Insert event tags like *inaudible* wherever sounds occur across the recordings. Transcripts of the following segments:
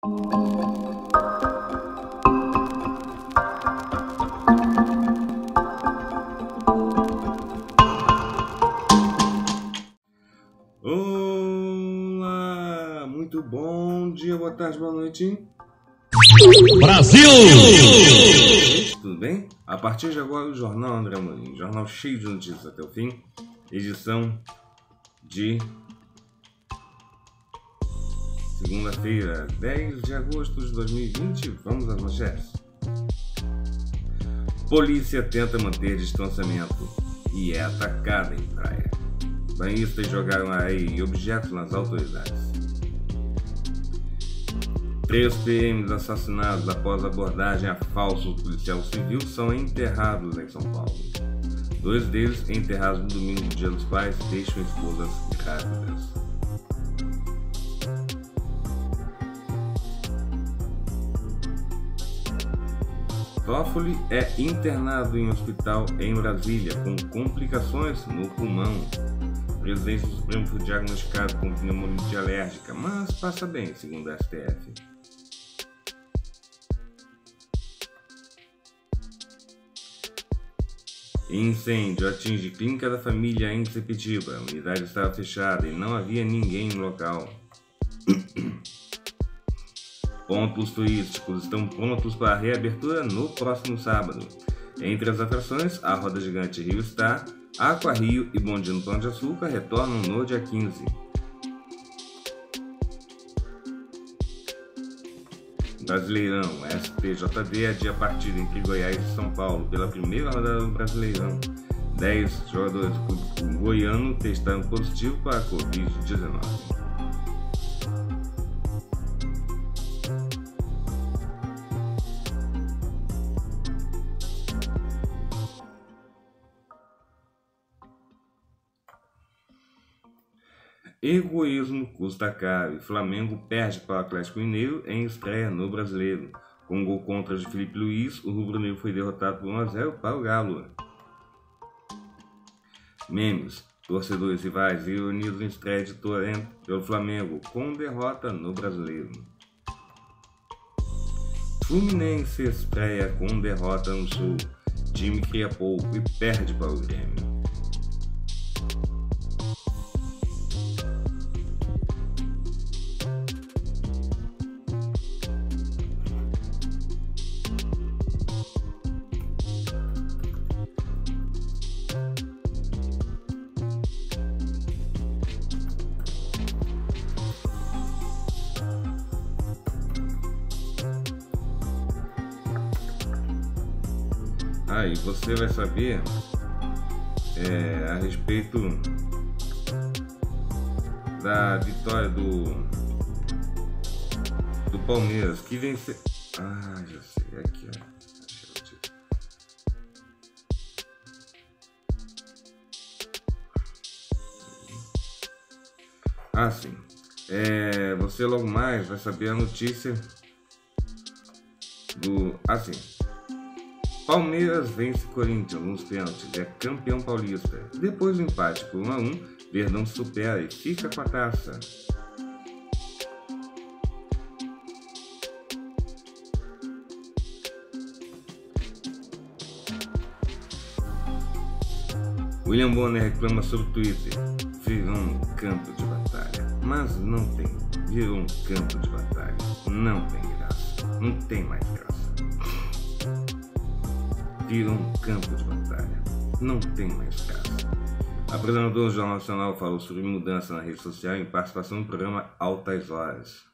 Olá, muito bom dia, boa tarde, boa noite. Brasil! Tudo bem? A partir de agora, o Jornal André Marinho, jornal cheio de notícias até o fim, edição de Segunda-feira, 10 de agosto de 2020, vamos às manchetes. Polícia tenta manter distanciamento e é atacada em praia. Banhistas jogaram areia e objetos nas autoridades. Três PMs assassinados após abordagem a falso policial civil são enterrados em São Paulo. Dois deles enterrados no domingo do Dia dos Pais deixam esposas grávidas. Toffoli é internado em hospital em Brasília com complicações no pulmão. O presidente do Supremo foi diagnosticado com pneumonia alérgica, mas passa bem, segundo a STF. Incêndio atinge clínica da família em Sepetiba. A unidade estava fechada e não havia ninguém no local. Pontos turísticos estão prontos para a reabertura no próximo sábado. Entre as atrações, a Roda Gigante Rio Star, Aqua Rio e Bondinho Pão de Açúcar retornam no dia 15. Brasileirão, STJD adia é dia partida entre Goiás e São Paulo pela primeira rodada do Brasileirão. 10 jogadores do goiano testaram positivo para a Covid-19. Egoísmo custa caro e Flamengo perde para o Atlético Mineiro em estreia no Brasileiro. Com gol contra de Felipe Luiz, o Rubro Negro foi derrotado por 1 a 0 para o Galo. Memes. Torcedores rivais e reunidos em estreia de Torrent pelo Flamengo, com derrota no Brasileiro. Fluminense estreia com derrota no Sul. Time cria pouco e perde para o Grêmio. você vai saber é, a respeito da vitória do do Palmeiras que venceu. Ah, já sei, aqui ó. Ah, sim. É, você logo mais vai saber a notícia do. Assim. Palmeiras vence Corinthians nos pênaltis, é campeão paulista. Depois do empate por 1 a 1, Verdão supera e fica com a taça. William Bonner reclama sobre o Twitter. Virou um campo de batalha. Mas não tem. Virou um campo de batalha. Não tem graça. Não tem mais graça viram um campo de batalha. Não tem mais casa. A do Jornal Nacional falou sobre mudança na rede social em participação no programa Altas Horas.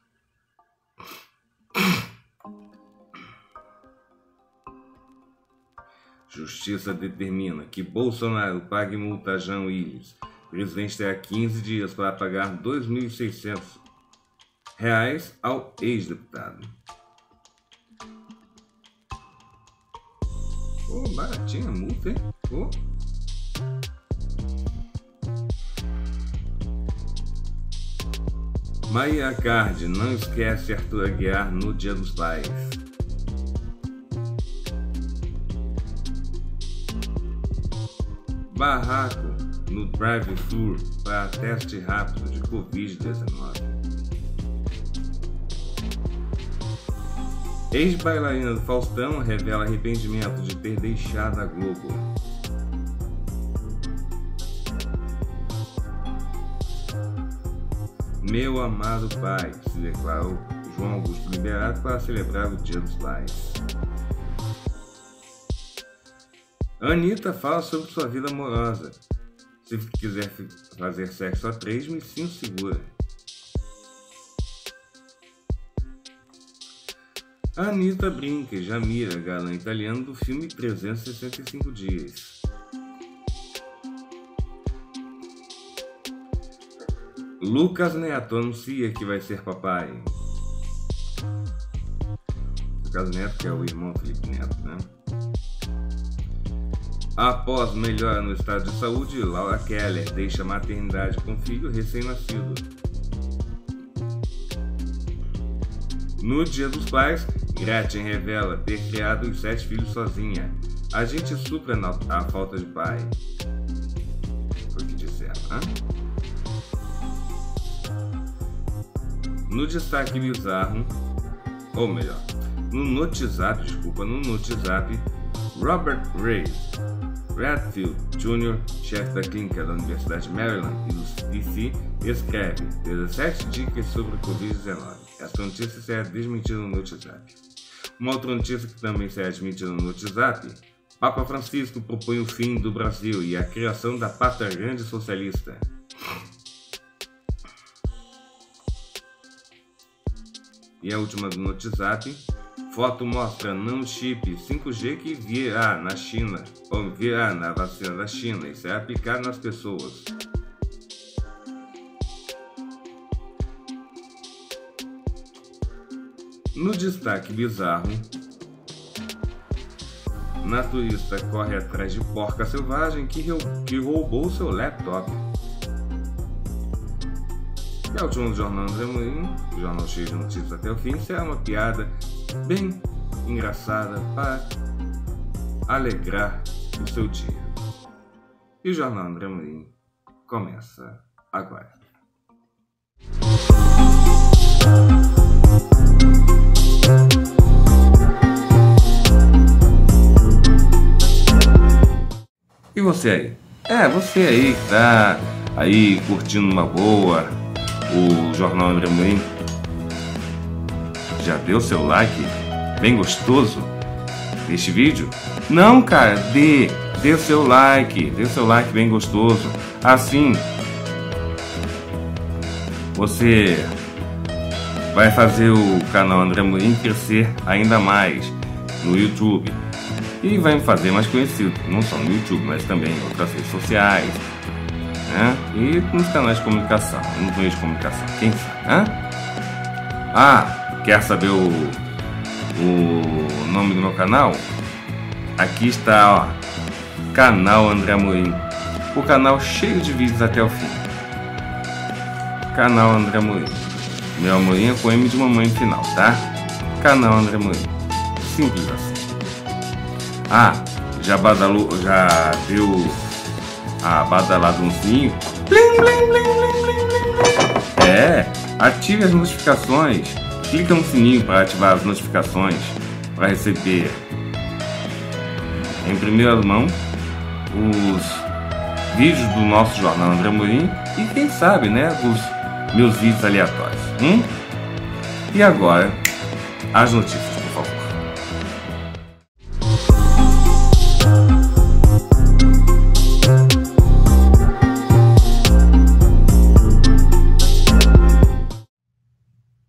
Justiça determina que Bolsonaro pague multa a Jean Willis. O presidente terá 15 dias para pagar R$ 2.600 ao ex-deputado. minuto, hein? Oh. Maria Card, não esquece Arthur Aguiar no Dia dos Pais. Barraco no drive-thru para teste rápido de Covid-19. Ex-bailarina do Faustão revela arrependimento de ter deixado a Globo. Meu amado pai, se declarou João Augusto Liberato para celebrar o Dia dos Pais. Anitta fala sobre sua vida amorosa. Se quiser fazer sexo a três, me sinto segura. Anitta Brinca, Jamira, galã italiano do filme 365 Dias. Lucas Neto anuncia que vai ser papai. Lucas Neto, que é o irmão Felipe Neto, né? Após melhora no estado de saúde, Laura Keller deixa a maternidade com filho recém-nascido. No Dia dos Pais, Gretchen revela ter criado os sete filhos sozinha. A gente supra a falta de pai. Foi o que disse ela. No destaque bizarro, ou melhor, no notizap, desculpa, no notizap, Robert Ray Redfield Jr., chefe da clínica da Universidade de Maryland e do DC, Escreve 17 dicas sobre Covid-19. Essa notícia será desmentida no WhatsApp. Uma outra notícia que também será desmentida no WhatsApp Papa Francisco propõe o fim do Brasil e a criação da pátria grande socialista. E a última do WhatsApp, foto mostra não chip 5G que virá na China, ou virá na vacina da China e será aplicado nas pessoas. No destaque bizarro, naturista corre atrás de porca selvagem que, que roubou seu laptop. Que é o último jornal do Remoinho, jornal cheio de notícias até o fim, será é uma piada bem engraçada para alegrar o seu dia. E o Jornal André Morim começa agora. E você aí? É, você aí que tá aí curtindo uma boa o Jornal Embremoim. Já deu seu like? Bem gostoso? Este vídeo? Não, cara, dê! Dê seu like, dê seu like bem gostoso. Assim, você vai fazer o canal André Murim crescer ainda mais no YouTube e vai me fazer mais conhecido, não só no YouTube, mas também em outras redes sociais né? e nos canais de comunicação, nos meios de comunicação, quem sabe, né? Ah, quer saber o, o nome do meu canal? Aqui está, ó, canal André Amorim, o canal cheio de vídeos até o fim. Canal André Amorim. Meu amorinho com M de mamãe final, tá? Canal André Mourinho. Simples assim. Ah, já badalou, já deu a badaladãozinho? Blim, blim, blim, é, ative as notificações. Clica no sininho para ativar as notificações para receber em primeira mão os vídeos do nosso jornal André Mourinho e quem sabe, né, os meus vídeos aleatórios. Hum? E agora, as notícias. por favor.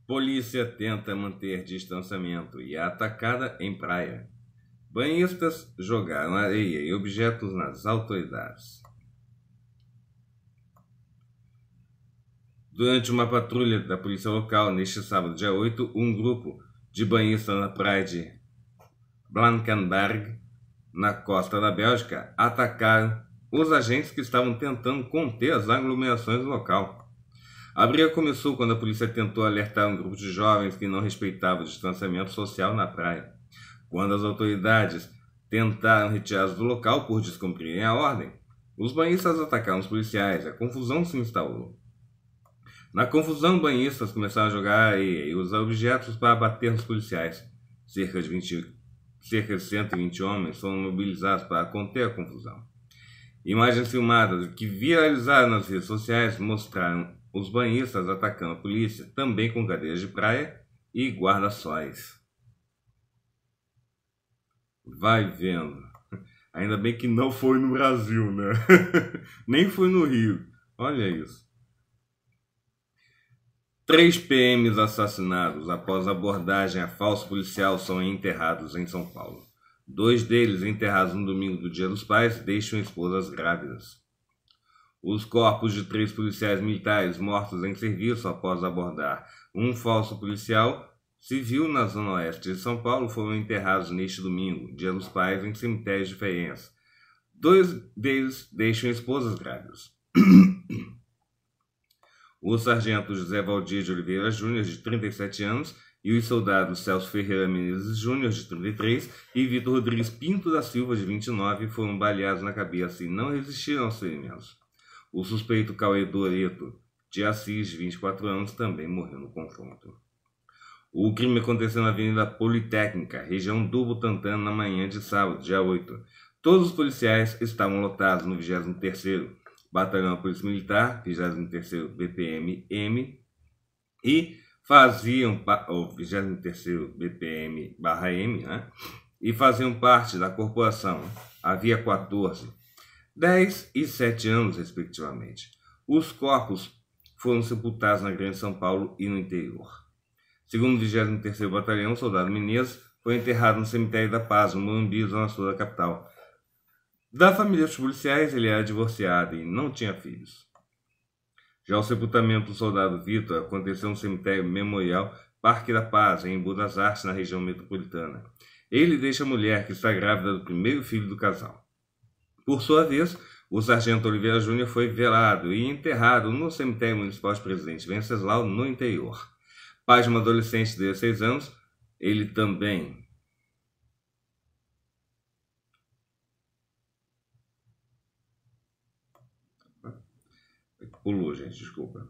Polícia tenta manter distanciamento e é atacada em praia. Banhistas jogaram areia e objetos nas autoridades. Durante uma patrulha da polícia local neste sábado, dia 8, um grupo de banhistas na praia de Blankenberg, na costa da Bélgica, atacaram os agentes que estavam tentando conter as aglomerações do local. A briga começou quando a polícia tentou alertar um grupo de jovens que não respeitava o distanciamento social na praia. Quando as autoridades tentaram retirá-los do local por descumprirem a ordem, os banhistas atacaram os policiais. e A confusão se instaurou. Na confusão, banhistas começaram a jogar e, e usar objetos para bater nos policiais. Cerca de, 20, cerca de 120 homens foram mobilizados para conter a confusão. Imagens filmadas que viralizaram nas redes sociais mostraram os banhistas atacando a polícia, também com cadeias de praia e guarda-sóis. Vai vendo. Ainda bem que não foi no Brasil, né? *laughs* Nem foi no Rio. Olha isso. Três PMs assassinados após abordagem a falso policial são enterrados em São Paulo. Dois deles, enterrados no domingo do Dia dos Pais, deixam esposas grávidas. Os corpos de três policiais militares mortos em serviço após abordar um falso policial civil na Zona Oeste de São Paulo foram enterrados neste domingo, Dia dos Pais, em cemitérios diferentes. Dois deles deixam esposas grávidas. *clears throat* o sargento José Valdir de Oliveira Júnior, de 37 anos, e os soldados Celso Ferreira Menezes Júnior, de 33, e Vitor Rodrigues Pinto da Silva, de 29, foram baleados na cabeça e não resistiram aos ferimentos. O suspeito Cauê Doreto, de Assis, de 24 anos, também morreu no confronto. O crime aconteceu na Avenida Politécnica, região do Butantã, na manhã de sábado, dia 8. Todos os policiais estavam lotados no 23º Batalhão Polícia Militar, 23º BPM-M, e faziam, ou 23º BPM-M, né? e faziam parte da corporação. Havia 14, 10 e 7 anos, respectivamente. Os corpos foram sepultados na Grande São Paulo e no interior. Segundo o 23º Batalhão, o soldado Menezes foi enterrado no Cemitério da Paz, no Morumbi, zona sul da capital, da família dos policiais, ele era divorciado e não tinha filhos. Já o sepultamento do soldado Vitor aconteceu no cemitério memorial Parque da Paz, em Buenos Artes, na região metropolitana. Ele deixa a mulher que está grávida do primeiro filho do casal. Por sua vez, o sargento Oliveira Júnior foi velado e enterrado no cemitério municipal de Presidente Venceslau, no interior. Pai de um adolescente de 16 anos, ele também O Lu, gente, desculpa.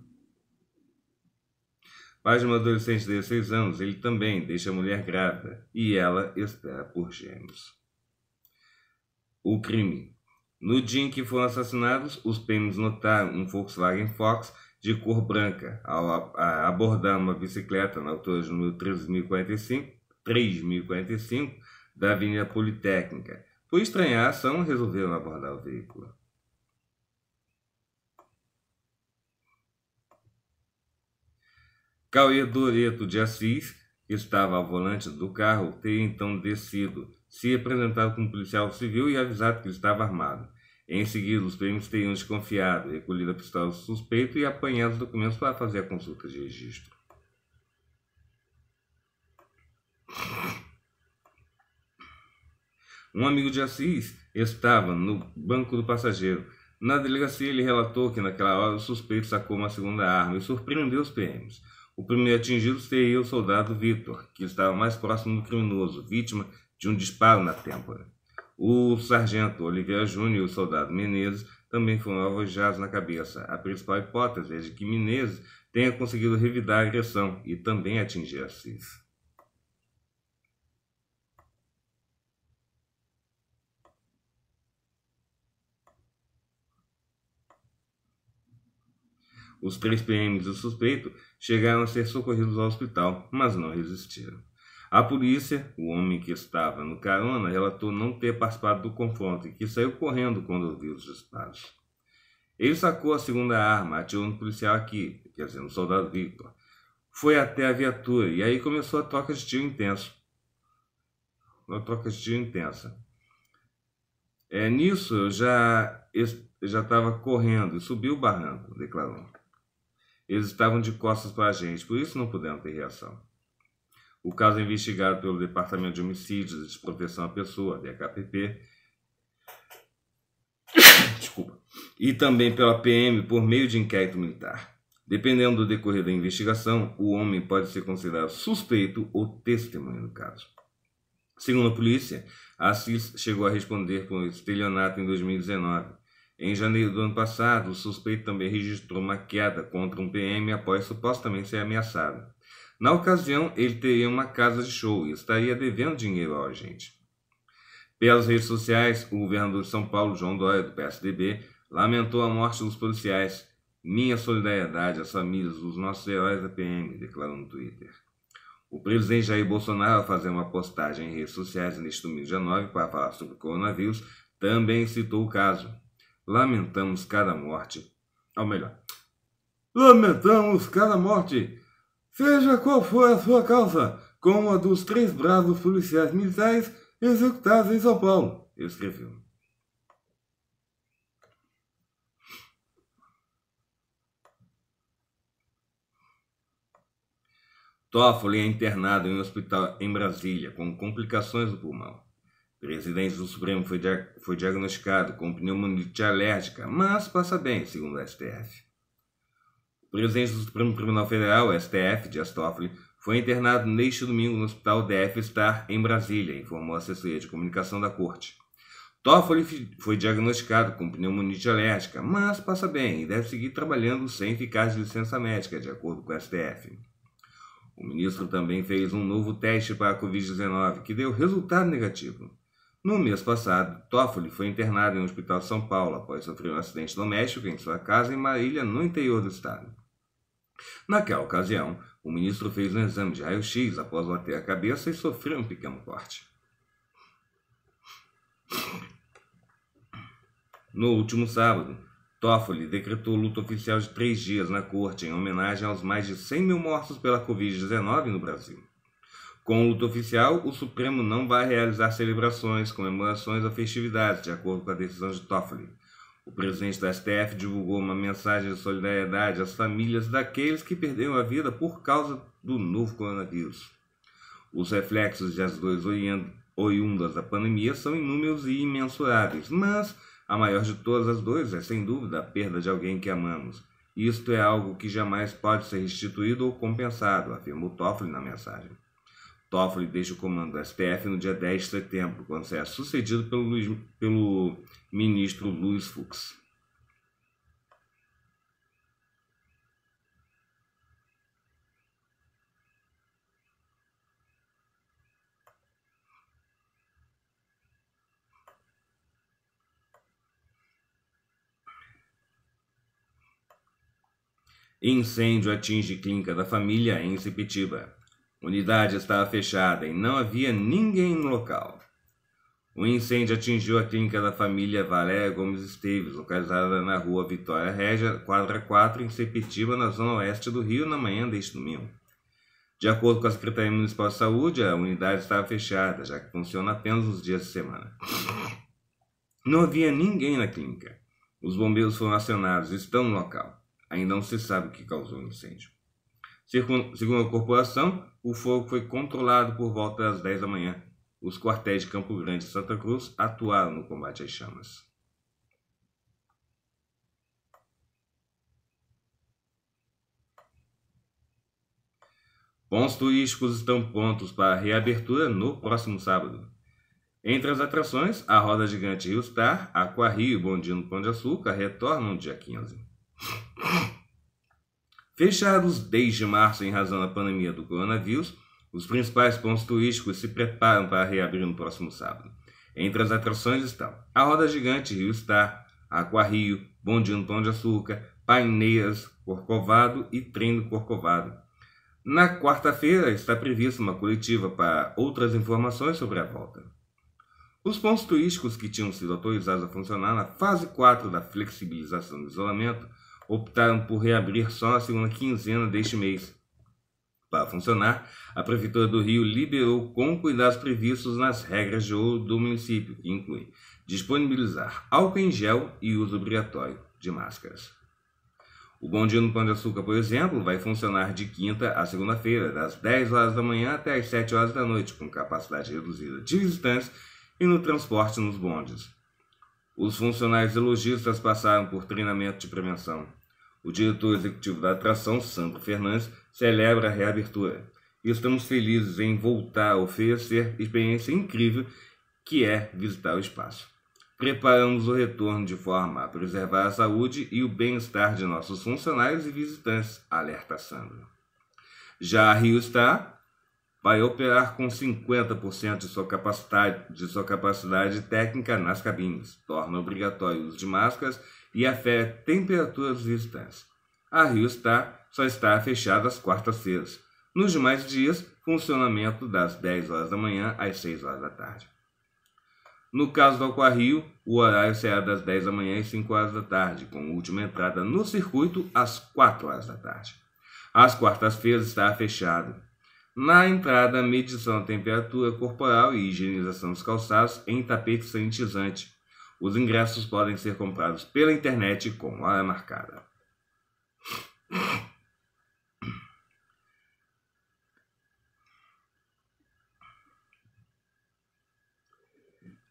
Mais uma adolescente de 16 anos, ele também deixa a mulher grávida e ela espera por gêmeos. O crime. No dia em que foram assassinados, os pênis notaram um Volkswagen Fox de cor branca ao abordar uma bicicleta na altura de número 3045, 3045 da Avenida Politécnica. Por estranhar a ação, resolveram abordar o veículo. Cauê Doreto de Assis, que estava ao volante do carro, teria então descido, se apresentado como policial civil e avisado que estava armado. Em seguida, os prêmios teriam desconfiado, recolhido a pistola do suspeito e apanhado os documentos para fazer a consulta de registro. Um amigo de Assis estava no banco do passageiro. Na delegacia, ele relatou que naquela hora o suspeito sacou uma segunda arma e surpreendeu os PMs. O primeiro atingido seria o soldado Vitor, que estava mais próximo do criminoso, vítima de um disparo na têmpora. O sargento Oliveira Júnior e o soldado Menezes também foram alvejados na cabeça. A principal hipótese é de que Menezes tenha conseguido revidar a agressão e também atingir Assis. Os três PMs e o suspeito Chegaram a ser socorridos ao hospital, mas não resistiram. A polícia, o homem que estava no carona, relatou não ter participado do confronto e que saiu correndo quando ouviu os disparos. Ele sacou a segunda arma, atirou no policial aqui, quer dizer, no soldado Victor. Foi até a viatura e aí começou a troca de tiro intenso. Uma troca de tiro intensa. É, nisso, já já estava correndo e subiu o barranco, declarou. Eles estavam de costas para a gente, por isso não puderam ter reação. O caso é investigado pelo Departamento de Homicídios e de Proteção à Pessoa, DHPP, *coughs* desculpa, e também pela PM por meio de inquérito militar. Dependendo do decorrer da investigação, o homem pode ser considerado suspeito ou testemunha do caso. Segundo a polícia, Assis chegou a responder por estelionato em 2019 em janeiro do ano passado, o suspeito também registrou uma queda contra um PM após supostamente ser ameaçado. Na ocasião, ele teria uma casa de show e estaria devendo dinheiro ao agente. Pelas redes sociais, o governador de São Paulo, João Dória, do PSDB, lamentou a morte dos policiais. Minha solidariedade às famílias dos nossos heróis da PM, declarou no Twitter. O presidente Jair Bolsonaro, ao fazer uma postagem em redes sociais neste domingo dia 9 para falar sobre o coronavírus, também citou o caso. Lamentamos cada morte. Ou melhor, lamentamos cada morte, seja qual for a sua causa, como a dos três bravos policiais militares executados em São Paulo, escreveu. Toffoli é internado em um hospital em Brasília com complicações do pulmão presidente do Supremo foi, dia foi diagnosticado com pneumonia alérgica, mas passa bem, segundo o STF. O presidente do Supremo Tribunal Federal, STF, Dias Toffoli, foi internado neste domingo no Hospital DF Star, em Brasília, informou a assessoria de comunicação da Corte. Toffoli foi diagnosticado com pneumonia alérgica, mas passa bem e deve seguir trabalhando sem ficar de licença médica, de acordo com o STF. O ministro também fez um novo teste para a Covid-19, que deu resultado negativo. No mês passado, Toffoli foi internado em um hospital de São Paulo após sofrer um acidente doméstico em sua casa em Marília, no interior do estado. Naquela ocasião, o ministro fez um exame de raio-x após bater a cabeça e sofreu um pequeno corte. No último sábado, Toffoli decretou luta oficial de três dias na corte em homenagem aos mais de 100 mil mortos pela Covid-19 no Brasil. Com o luto oficial, o Supremo não vai realizar celebrações, comemorações ou festividades, de acordo com a decisão de Toffoli. O presidente da STF divulgou uma mensagem de solidariedade às famílias daqueles que perderam a vida por causa do novo coronavírus. Os reflexos de as duas oriundas da pandemia são inúmeros e imensuráveis, mas a maior de todas as duas é, sem dúvida, a perda de alguém que amamos. Isto é algo que jamais pode ser restituído ou compensado, afirmou Toffoli na mensagem. Toffoli deixa o comando do STF no dia 10 de setembro, quando será é sucedido pelo, Luiz, pelo ministro Luiz Fux. Incêndio atinge clínica da família em Sepetiba. Unidade estava fechada e não havia ninguém no local. O incêndio atingiu a clínica da família Valéria Gomes Esteves, localizada na rua Vitória Régia, quadra 4, em Sepetiba, na zona oeste do Rio, na manhã deste domingo. De acordo com a Secretaria Municipal de Saúde, a unidade estava fechada, já que funciona apenas nos dias de semana. Não havia ninguém na clínica. Os bombeiros foram acionados e estão no local. Ainda não se sabe o que causou o incêndio. Segundo a corporação, o fogo foi controlado por volta das 10 da manhã. Os quartéis de Campo Grande e Santa Cruz atuaram no combate às chamas. Pontos turísticos estão prontos para reabertura no próximo sábado. Entre as atrações, a Roda Gigante Rio Star, Aquarrio e bondinho do Pão de Açúcar retornam dia 15. Fechados desde março em razão da pandemia do coronavírus, os principais pontos turísticos se preparam para reabrir no próximo sábado. Entre as atrações estão a Roda Gigante Rio Star, Aquarrio, Bondinho Pão de Açúcar, Paineiras, Corcovado e Trem do Corcovado. Na quarta-feira está prevista uma coletiva para outras informações sobre a volta. Os pontos turísticos que tinham sido autorizados a funcionar na fase 4 da flexibilização do isolamento optaram por reabrir só na segunda quinzena deste mês. Para funcionar, a Prefeitura do Rio liberou com cuidados previstos nas regras de ouro do município, que inclui disponibilizar álcool em gel e uso obrigatório de máscaras. O Bom Dia no Pão de Açúcar, por exemplo, vai funcionar de quinta a segunda-feira, das 10 horas da manhã até as 7 horas da noite, com capacidade reduzida de visitantes e no transporte nos bondes. Os funcionários e lojistas passaram por treinamento de prevenção. O diretor executivo da atração, Sandro Fernandes, celebra a reabertura. Estamos felizes em voltar a oferecer experiência incrível que é visitar o espaço. Preparamos o retorno de forma a preservar a saúde e o bem-estar de nossos funcionários e visitantes, alerta Sandro. Já a Rio Star vai operar com 50% de sua, capacidade, de sua capacidade técnica nas cabines, torna obrigatório o uso de máscaras e afere temperaturas temperatura visitantes. A Rio Star só está fechada às quartas-feiras. Nos demais dias, funcionamento das 10 horas da manhã às 6 horas da tarde. No caso do Aquarrio, o horário será das 10 da manhã às 5 horas da tarde, com última entrada no circuito às 4 horas da tarde. Às quartas-feiras estará fechado na entrada, medição da temperatura corporal e higienização dos calçados em tapete sanitizante. Os ingressos podem ser comprados pela internet com hora marcada.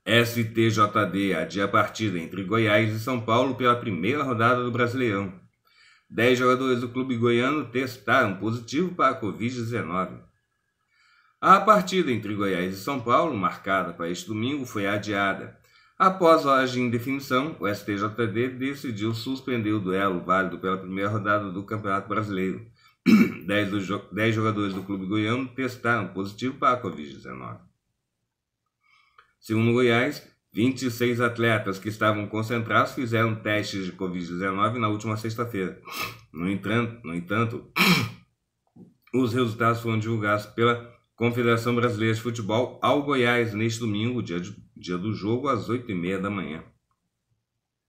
STJD adia a partida entre Goiás e São Paulo pela primeira rodada do Brasileirão. Dez jogadores do clube goiano testaram positivo para a Covid-19. A partida entre Goiás e São Paulo, marcada para este domingo, foi adiada. Após a indefinição, o STJD decidiu suspender o duelo válido pela primeira rodada do Campeonato Brasileiro. *clears throat* Dez, do, dez jogadores do clube goiano testaram positivo para a Covid-19. Segundo Goiás, 26 atletas que estavam concentrados fizeram testes de Covid-19 na última sexta-feira. No entanto, no entanto, *clears throat* os resultados foram divulgados pela Confederação Brasileira de Futebol ao Goiás neste domingo, dia, dia do jogo, às 8h30 da manhã.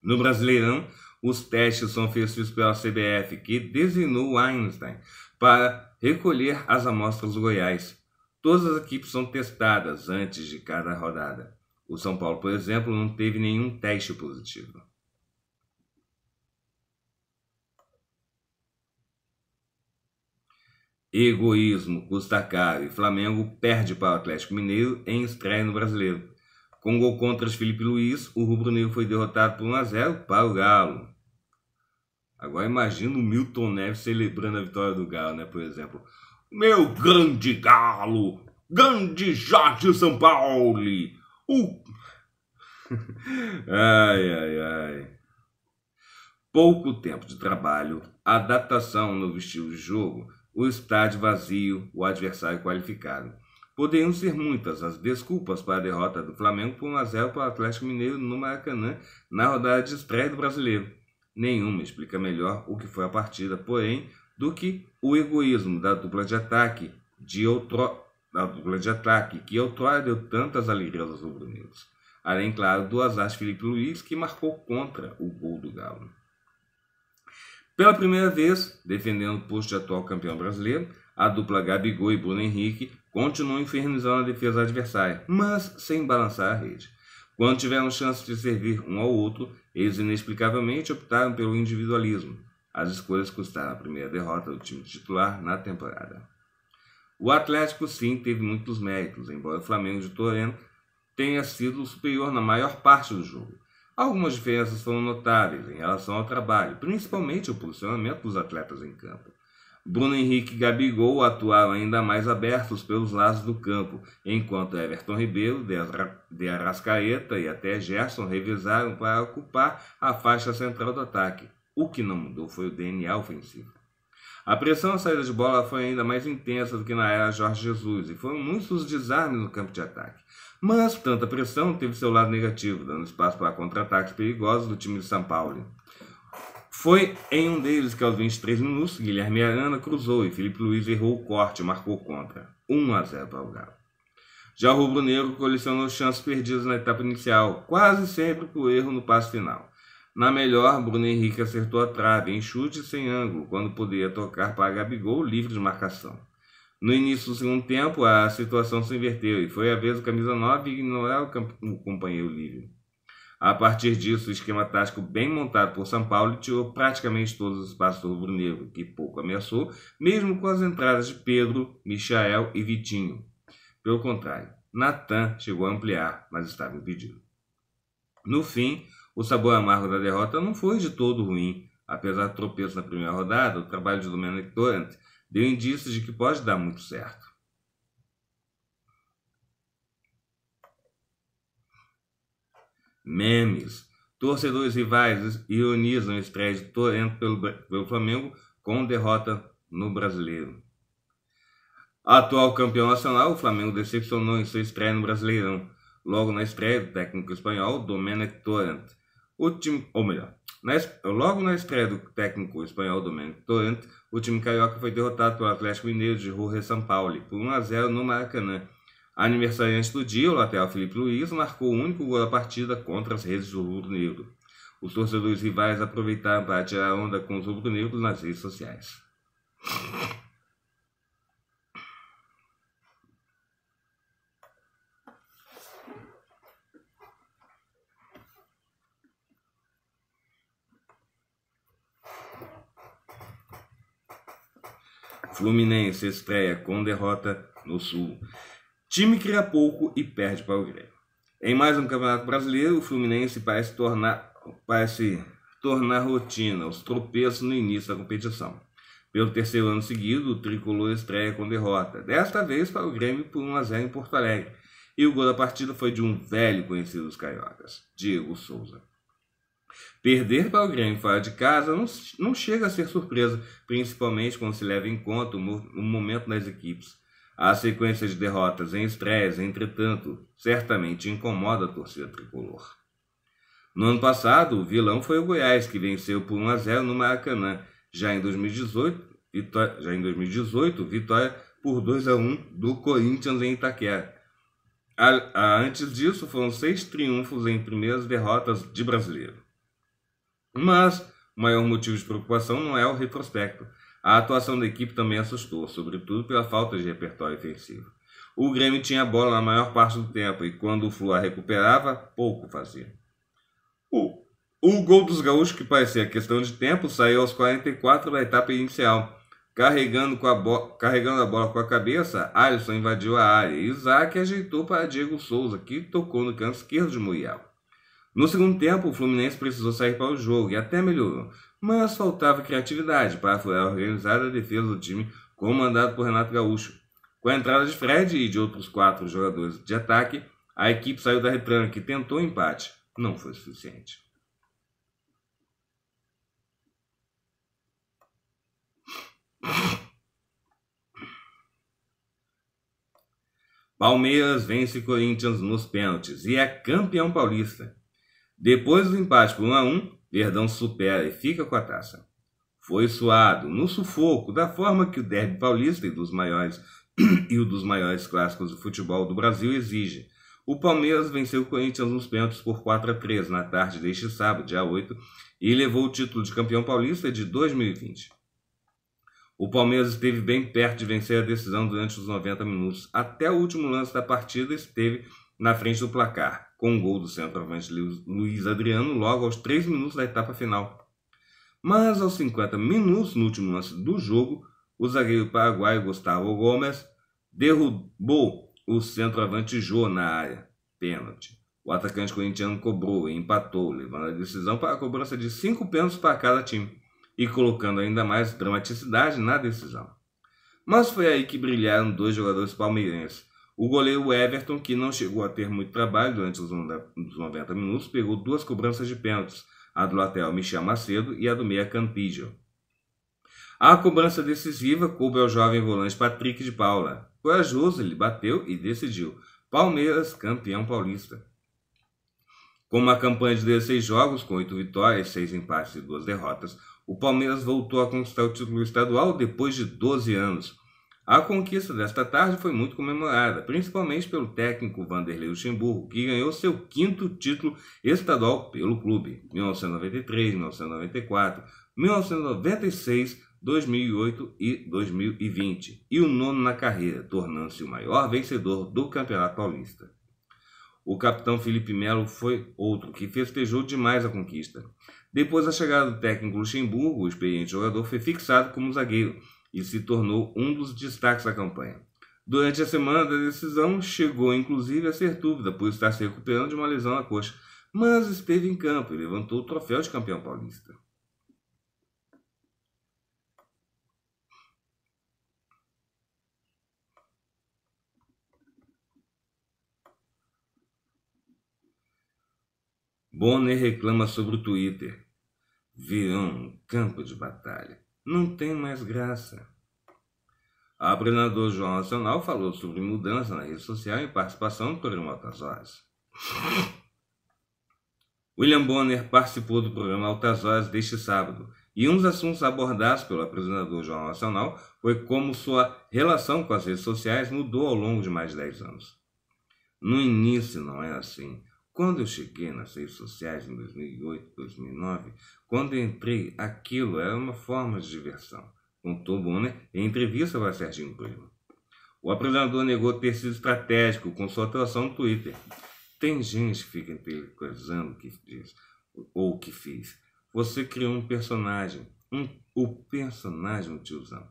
No Brasileirão, os testes são feitos pela CBF, que designou Einstein para recolher as amostras do Goiás. Todas as equipes são testadas antes de cada rodada. O São Paulo, por exemplo, não teve nenhum teste positivo. Egoísmo custa caro e Flamengo perde para o Atlético Mineiro em estreia no Brasileiro. Com gol contra Felipe Luiz, o Rubro Negro foi derrotado por 1 a 0 para o Galo. Agora imagina o Milton Neves celebrando a vitória do Galo, né? Por exemplo, meu grande Galo, grande Jorge São Paulo, o... *laughs* ai, ai, ai. Pouco tempo de trabalho, adaptação no estilo de jogo o estádio vazio, o adversário qualificado. Poderiam ser muitas as desculpas para a derrota do Flamengo por 1 a 0 para o Atlético Mineiro no Maracanã na rodada de estreia do Brasileiro. Nenhuma explica melhor o que foi a partida, porém, do que o egoísmo da dupla de ataque de outro, da dupla de ataque que outrora deu tantas alegrias aos rubro-negros. Além, claro, do azar de Felipe Luiz, que marcou contra o gol do Galo. Pela primeira vez, defendendo o posto de atual campeão brasileiro, a dupla Gabigol e Bruno Henrique continuam infernizando a defesa adversária, mas sem balançar a rede. Quando tiveram chance de servir um ao outro, eles inexplicavelmente optaram pelo individualismo. As escolhas custaram a primeira derrota do time titular na temporada. O Atlético sim teve muitos méritos, embora o Flamengo de Toreno tenha sido superior na maior parte do jogo. Algumas diferenças foram notáveis em relação ao trabalho, principalmente o posicionamento dos atletas em campo. Bruno Henrique e Gabigol atuaram ainda mais abertos pelos lados do campo, enquanto Everton Ribeiro, de Arrascaeta e até Gerson revisaram para ocupar a faixa central do ataque. O que não mudou foi o DNA ofensivo. A pressão na saída de bola foi ainda mais intensa do que na era Jorge Jesus e foram muitos os desarmes no campo de ataque. Mas tanta pressão teve seu lado negativo, dando espaço para contra-ataques perigosos do time de São Paulo. Foi em um deles que aos 23 minutos, Guilherme Arana cruzou e Felipe Luiz errou o corte e marcou contra. 1 a 0 para o Galo. Já o rubro-negro colecionou chances perdidas na etapa inicial, quase sempre por erro no passe final. Na melhor, Bruno Henrique acertou a trave em chute sem ângulo, quando poderia tocar para Gabigol livre de marcação. No início do segundo tempo, a situação se inverteu e foi a vez do camisa 9 ignorar o, o companheiro livre. A partir disso, o esquema tático bem montado por São Paulo tirou praticamente todos os espaços do rubro-negro, que pouco ameaçou, mesmo com as entradas de Pedro, Michael e Vitinho. Pelo contrário, Natan chegou a ampliar, mas estava impedido. No fim, o sabor amargo da derrota não foi de todo ruim. Apesar do tropeço na primeira rodada, o trabalho de Domenic Torrent deu indícios de que pode dar muito certo. Memes. Torcedores rivais ionizam a estreia de Torrent pelo, pelo Flamengo com derrota no Brasileiro. Atual campeão nacional, o Flamengo decepcionou em sua estreia no Brasileirão. Logo na estreia, o técnico espanhol Domenic Torrent o time, ou melhor, na, logo na estreia do técnico espanhol Domenico Torrente, o time carioca foi derrotado pelo Atlético Mineiro de Jorge Paulo por 1 a 0 no Maracanã. Aniversariante do dia, o lateral Felipe Luiz marcou o único gol da partida contra as redes do Rubro Negro. Os torcedores rivais aproveitaram para tirar onda com os rubro-negros nas redes sociais. Fluminense estreia com derrota no Sul. Time cria pouco e perde para o Grêmio. Em mais um Campeonato Brasileiro, o Fluminense parece tornar, parece tornar rotina os tropeços no início da competição. Pelo terceiro ano seguido, o tricolor estreia com derrota, desta vez para o Grêmio por 1 a 0 em Porto Alegre. E o gol da partida foi de um velho conhecido dos cariocas, Diego Souza. Perder para o Grêmio fora de casa não, não chega a ser surpresa, principalmente quando se leva em conta o, o momento das equipes. A sequência de derrotas em estresse, entretanto, certamente incomoda a torcida tricolor. No ano passado, o vilão foi o Goiás, que venceu por 1 a 0 no Maracanã. Já em 2018, vitória, já em 2018, vitória por 2 a 1 do Corinthians em Itaquera. A, a, antes disso, foram seis triunfos em primeiras derrotas de brasileiro. Mas o maior motivo de preocupação não é o retrospecto. A atuação da equipe também assustou, sobretudo pela falta de repertório ofensivo. O Grêmio tinha a bola na maior parte do tempo e quando o Fluá recuperava, pouco fazia. O, o gol dos gaúchos, que parecia questão de tempo, saiu aos 44 da etapa inicial. Carregando, com a Carregando a bola com a cabeça, Alisson invadiu a área e Isaac ajeitou para Diego Souza, que tocou no canto esquerdo de Muriel. No segundo tempo, o Fluminense precisou sair para o jogo e até melhorou, mas faltava criatividade para furar a organizada defesa do time comandado por Renato Gaúcho. Com a entrada de Fred e de outros quatro jogadores de ataque, a equipe saiu da retranca e tentou o empate. Não foi suficiente. Palmeiras vence Corinthians nos pênaltis e é campeão paulista. Depois do empate por 1 a 1, Verdão supera e fica com a taça. Foi suado, no sufoco, da forma que o derby paulista e dos maiores *clears throat* e o dos maiores clássicos do futebol do Brasil exige. O Palmeiras venceu o Corinthians nos pênaltis por 4 a 3 na tarde deste sábado, dia 8, e levou o título de campeão paulista de 2020. O Palmeiras esteve bem perto de vencer a decisão durante os 90 minutos. Até o último lance da partida esteve na frente do placar, com um gol do centroavante Luiz Adriano logo aos 3 minutos da etapa final. Mas aos 50 minutos, no último lance do jogo, o zagueiro paraguaio Gustavo Gomes derrubou o centroavante Jô na área. Pênalti. O atacante corintiano cobrou e empatou, levando a decisão para a cobrança de cinco pênaltis para cada time e colocando ainda mais dramaticidade na decisão. Mas foi aí que brilharam dois jogadores palmeirenses, o goleiro Everton, que não chegou a ter muito trabalho durante os 90 minutos, pegou duas cobranças de pênaltis, a do lateral Michel Macedo e a do meia Campillo. A cobrança decisiva coube ao jovem volante Patrick de Paula. Corajoso, ele bateu e decidiu. Palmeiras, campeão paulista. Com uma campanha de 16 jogos, com 8 vitórias, 6 empates e 2 derrotas, o Palmeiras voltou a conquistar o título estadual depois de 12 anos. A conquista desta tarde foi muito comemorada, principalmente pelo técnico Vanderlei Luxemburgo, que ganhou seu quinto título estadual pelo clube, 1993, 1994, 1996, 2008 e 2020, e o nono na carreira, tornando-se o maior vencedor do Campeonato Paulista. O capitão Felipe Melo foi outro que festejou demais a conquista. Depois da chegada do técnico Luxemburgo, o experiente jogador foi fixado como zagueiro e se tornou um dos destaques da campanha. Durante a semana da decisão, chegou inclusive a ser dúvida por estar se recuperando de uma lesão na coxa, mas esteve em campo e levantou o troféu de campeão paulista. Bonner reclama sobre o Twitter. Virou um campo de batalha não tem mais graça. A apresentadora do Jornal Nacional falou sobre mudança na rede social e participação do programa Altas Horas. *laughs* William Bonner participou do programa Altas Horas deste sábado e um dos assuntos abordados pelo apresentador do Jornal Nacional foi como sua relação com as redes sociais mudou ao longo de mais de 10 anos. No início não é assim. Quando eu cheguei nas redes sociais em 2008, 2009, quando entrei, aquilo era uma forma de diversão, contou Bonner em entrevista para Serginho Grilo. O apresentador negou ter sido estratégico com sua atuação no Twitter. Tem gente que fica interiorizando o que diz ou o que fez. Você criou um personagem, um, o personagem do tiozão.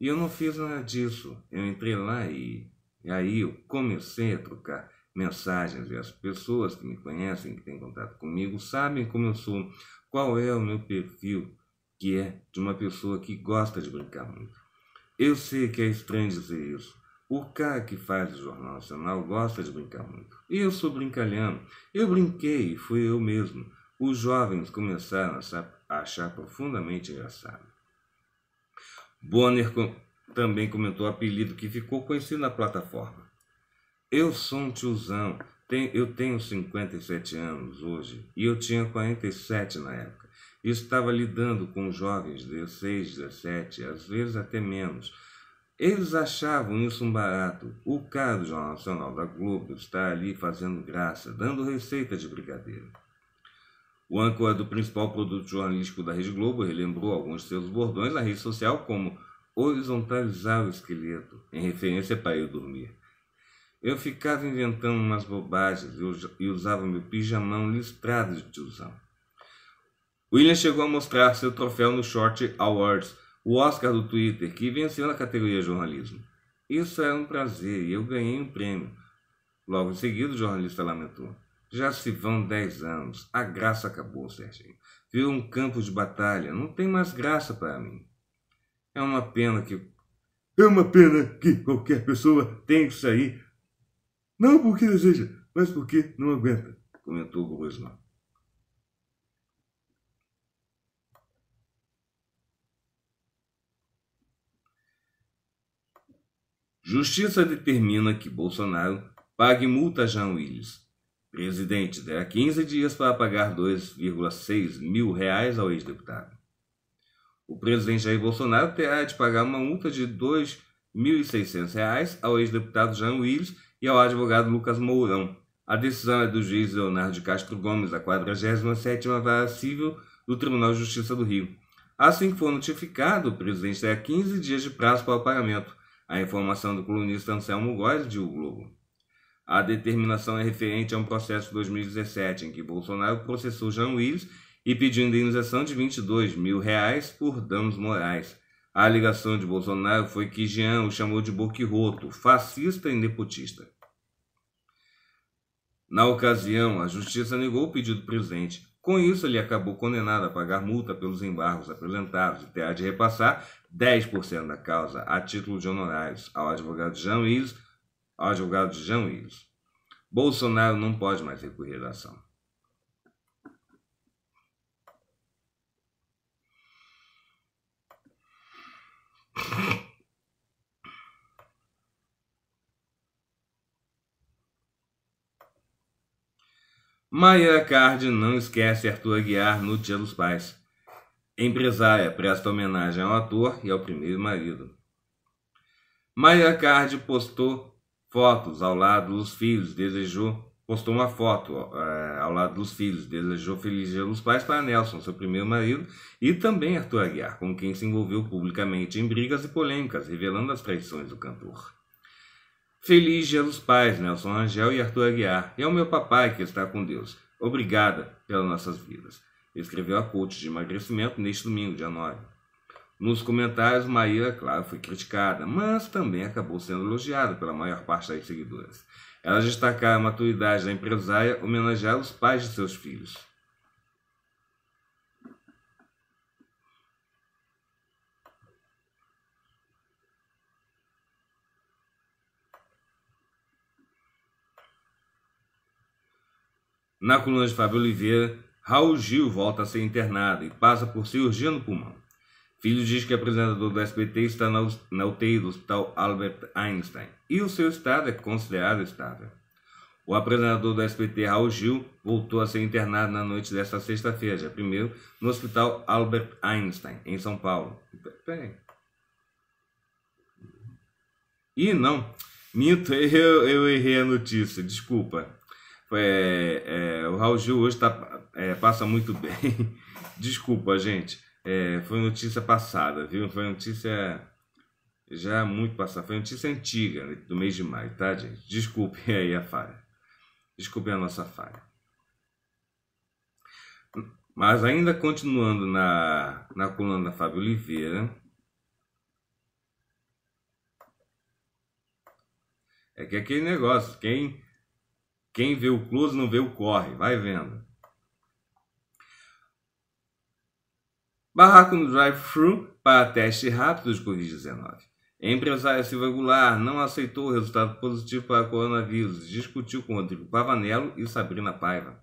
E eu não fiz nada disso. Eu entrei lá e, e aí eu comecei a trocar mensagens e as pessoas que me conhecem, que têm contato comigo, sabem como eu sou, qual é o meu perfil, que é de uma pessoa que gosta de brincar muito. Eu sei que é estranho dizer isso. O cara que faz o Jornal Nacional gosta de brincar muito. E eu sou brincalhão. Eu brinquei, fui eu mesmo. Os jovens começaram a achar profundamente engraçado. Bonner também comentou o apelido que ficou conhecido na plataforma. Eu sou um tiozão. eu tenho 57 anos hoje e eu tinha 47 na época. estava lidando com jovens de 16, 17, às vezes até menos. Eles achavam isso um barato. O cara do Jornal Nacional da Globo está ali fazendo graça, dando receita de brigadeiro. O âncora do principal produto jornalístico da Rede Globo relembrou alguns de seus bordões na rede social como horizontalizar o esqueleto, em referência para eu dormir. Eu ficava inventando umas bobagens e usava meu pijamão listrado de tiozão. William chegou a mostrar seu troféu no Short Awards, o Oscar do Twitter, que venceu na categoria jornalismo. Isso era é um prazer e eu ganhei um prêmio. Logo em seguida, o jornalista lamentou. Já se vão dez anos. A graça acabou, Serginho. Viu um campo de batalha. Não tem mais graça para mim. É uma pena que. É uma pena que qualquer pessoa tenha que sair não porque deseja, mas porque não aguenta, comentou Grosjean. Justiça determina que Bolsonaro pague multa a Jean Willis. Presidente terá 15 dias para pagar 2,6 mil reais ao ex-deputado. O presidente Jair Bolsonaro terá de pagar uma multa de R$ 2.600 ao ex-deputado Jean Willis e ao advogado Lucas Mourão. A decisão é do juiz Leonardo de Castro Gomes, da 47ª Vara Civil do Tribunal de Justiça do Rio. Assim que for notificado, o presidente terá 15 dias de prazo para o pagamento. A informação do colunista Anselmo Góes, de O Globo. A determinação é referente a um processo de 2017 em que Bolsonaro processou Jean Willis e pediu indenização de 22 mil reais por danos morais. A alegação de Bolsonaro foi que Jean o chamou de boquiroto, fascista e nepotista. Na ocasião, a justiça negou o pedido presente. Com isso, ele acabou condenado a pagar multa pelos embargos apresentados e terá de repassar 10% da causa a título de honorários ao advogado Jean Willis, ao advogado Jean Willis. Bolsonaro não pode mais recorrer à ação. Maia Card não esquece Arthur Aguiar no Dia dos Pais. Empresária presta homenagem ao ator e ao primeiro marido. Maia Card postou fotos ao lado dos filhos, desejou postou uma foto é, ao lado dos filhos, desejou feliz dia dos pais para Nelson, seu primeiro marido, e também Arthur Aguiar, com quem se envolveu publicamente em brigas e polêmicas, revelando as traições do cantor. Feliz dia dos pais, Nelson Angel e Arthur Aguiar, e ao meu papai que está com Deus. Obrigada pelas nossas vidas. Escreveu a coach de emagrecimento neste domingo, dia 9. Nos comentários, Maíra, claro, foi criticada, mas também acabou sendo elogiada pela maior parte das seguidoras. Elas destacaram a maturidade da empresária, homenagear os pais de seus filhos. Na coluna de Fábio Oliveira, Raul Gil volta a ser internado e passa por cirurgia no pulmão. Filho diz que apresentador do SBT está na UTI do Hospital Albert Einstein e o seu estado é considerado estável. O apresentador do SBT, Raul Gil, voltou a ser internado na noite desta sexta-feira, dia 1 no Hospital Albert Einstein, em São Paulo. Peraí. Ih, não. Minto, *laughs* eu, eu errei a notícia, desculpa. É, é, o Raul Gil hoje tá, é, passa muito *laughs* bem. desculpa, gente é, foi notícia passada, viu? Foi notícia já muito passada, foi notícia antiga né, do mês de maio, tá, gente? Desculpe *laughs* aí a falha. Desculpe a nossa falha. Mas ainda continuando na, na coluna da Fábio Oliveira, é que é aquele negócio, quem quem vê o close não vê o corre, vai vendo. Barraco no drive-thru para teste rápido de Covid-19. Empresário Silva Goulart não aceitou o resultado positivo para coronavírus. Discutiu com Rodrigo Pavanello e Sabrina Paiva.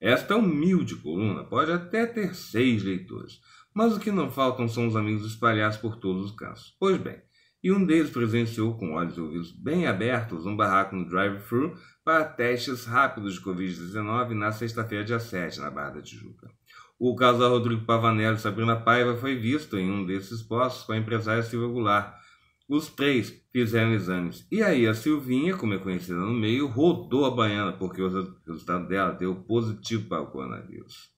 Esta humilde coluna pode até ter seis leitores, mas o que não faltam são os amigos espalhados por todos os cantos. Pois bem, e um deles presenciou com olhos e ouvidos bem abertos um barraco no drive-thru para testes rápidos de Covid-19 na sexta-feira, dia 7, na Barra da Tijuca. O caso da Rodrigo Pavanelli e Sabrina Paiva foi visto em um desses postos com a empresária Silvia Goulart. Os três fizeram exames. E aí a Silvinha, como é conhecida no meio, rodou a baiana, porque o resultado dela deu positivo para o coronavírus.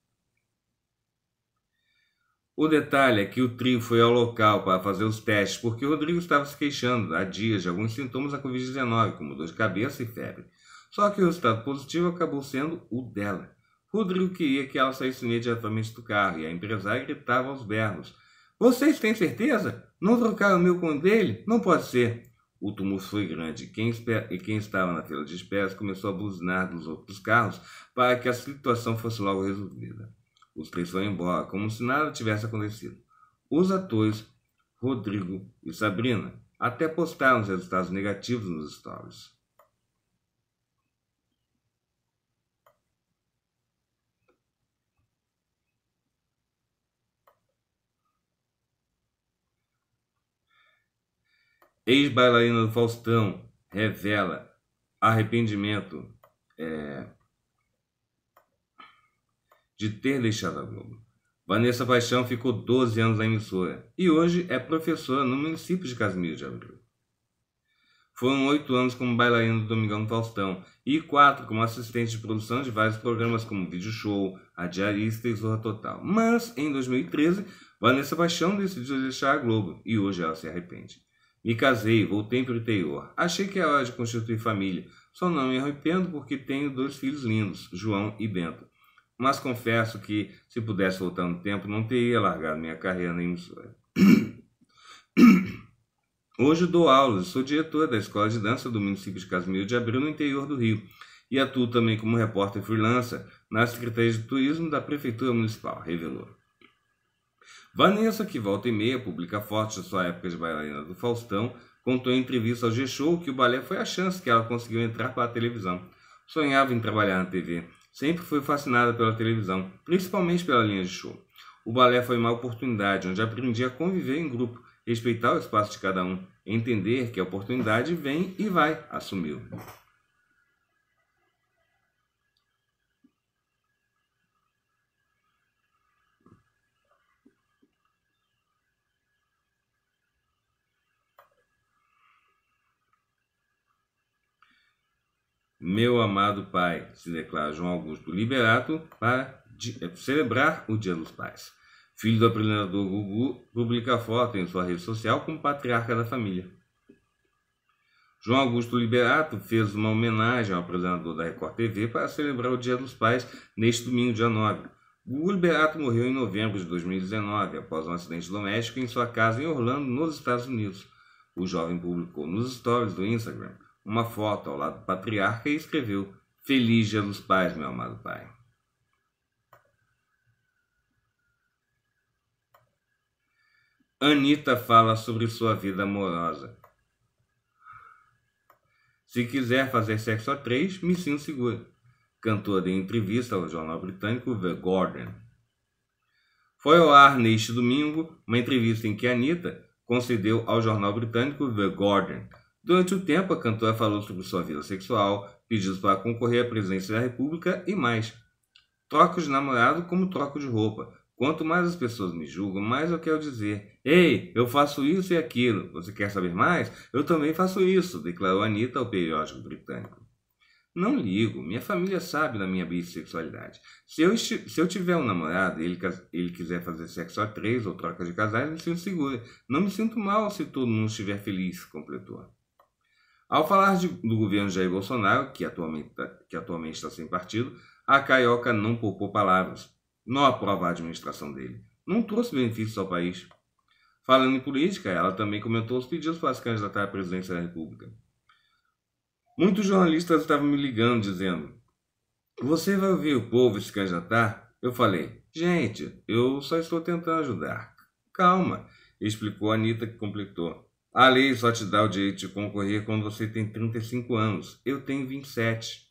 O detalhe é que o trio foi ao local para fazer os testes, porque o Rodrigo estava se queixando há dias de alguns sintomas da Covid-19, como dor de cabeça e febre. Só que o resultado positivo acabou sendo o dela. Rodrigo queria que ela saísse imediatamente do carro e a empresária gritava aos berros: Vocês têm certeza? Não trocaram o meu com o dele? Não pode ser. O tumulto foi grande quem e quem estava na fila de espera começou a buzinar nos outros carros para que a situação fosse logo resolvida. Os três foram embora, como se nada tivesse acontecido. Os atores, Rodrigo e Sabrina, até postaram os resultados negativos nos stories. Ex-bailarina do Faustão revela arrependimento é, de ter deixado a Globo. Vanessa Paixão ficou 12 anos na emissora e hoje é professora no município de Casimiro de Abreu. Foram oito anos como bailarina do Domingão Faustão e quatro como assistente de produção de vários programas como Vídeo Show, A Diarista e Zorra Total. Mas, em 2013, Vanessa Paixão decidiu deixar a Globo e hoje ela se arrepende. Me casei, voltei para o interior. Achei que era hora de constituir família. Só não me arrependo porque tenho dois filhos lindos, João e Bento. Mas confesso que, se pudesse voltar no tempo, não teria largado minha carreira na emissora. *coughs* Hoje dou aulas, sou diretor da Escola de Dança do município de Casimiro de Abril, no interior do Rio, e atuo também como repórter freelancer na Secretaria de Turismo da Prefeitura Municipal, revelou. Vanessa, que volta e meia publica fotos de sua época de bailarina do Faustão, contou em entrevista ao G-Show que o balé foi a chance que ela conseguiu entrar para a televisão. Sonhava em trabalhar na TV. Sempre foi fascinada pela televisão, principalmente pela linha de show. O balé foi uma oportunidade onde aprendi a conviver em grupo, respeitar o espaço de cada um, entender que a oportunidade vem e vai, assumiu. meu amado pai, se declara João Augusto Liberato para é, celebrar o Dia dos Pais. Filho do apresentador Gugu, publica foto em sua rede social como patriarca da família. João Augusto Liberato fez uma homenagem ao apresentador da Record TV para celebrar o Dia dos Pais neste domingo, dia 9. Gugu Liberato morreu em novembro de 2019, após um acidente doméstico em sua casa em Orlando, nos Estados Unidos. O jovem publicou nos stories do Instagram uma foto ao lado do patriarca e escreveu: Feliz Dia dos Pais, meu amado pai. Anitta fala sobre sua vida amorosa. Se quiser fazer sexo a três, me sinto segura. Cantora de entrevista ao jornal britânico The Guardian. Foi ao ar neste domingo uma entrevista em que Anitta concedeu ao jornal britânico The Guardian Durante o tempo, a cantora falou sobre sua vida sexual, pedidos para concorrer à presidência da República e mais. Troco de namorado como troco de roupa. Quanto mais as pessoas me julgam, mais eu quero dizer: Ei, eu faço isso e aquilo. Você quer saber mais? Eu também faço isso, declarou Anitta ao periódico britânico. Não ligo, minha família sabe da minha bissexualidade. Se eu, se eu tiver um namorado e ele, ele quiser fazer sexo a três ou troca de casais, me sinto segura. Não me sinto mal se todo mundo estiver feliz, completou. Ao falar de, do governo Jair Bolsonaro, que atualmente, tá, que atualmente está sem partido, a Carioca não poupou palavras, não aprova a administração dele, não trouxe benefícios ao país. Falando em política, ela também comentou os pedidos para se candidatar à presidência da República. Muitos jornalistas estavam me ligando dizendo: Você vai ouvir o povo se candidatar? Eu falei: Gente, eu só estou tentando ajudar. Calma, explicou a Anitta, que completou. A lei só te dá o direito de concorrer quando você tem 35 anos. Eu tenho 27.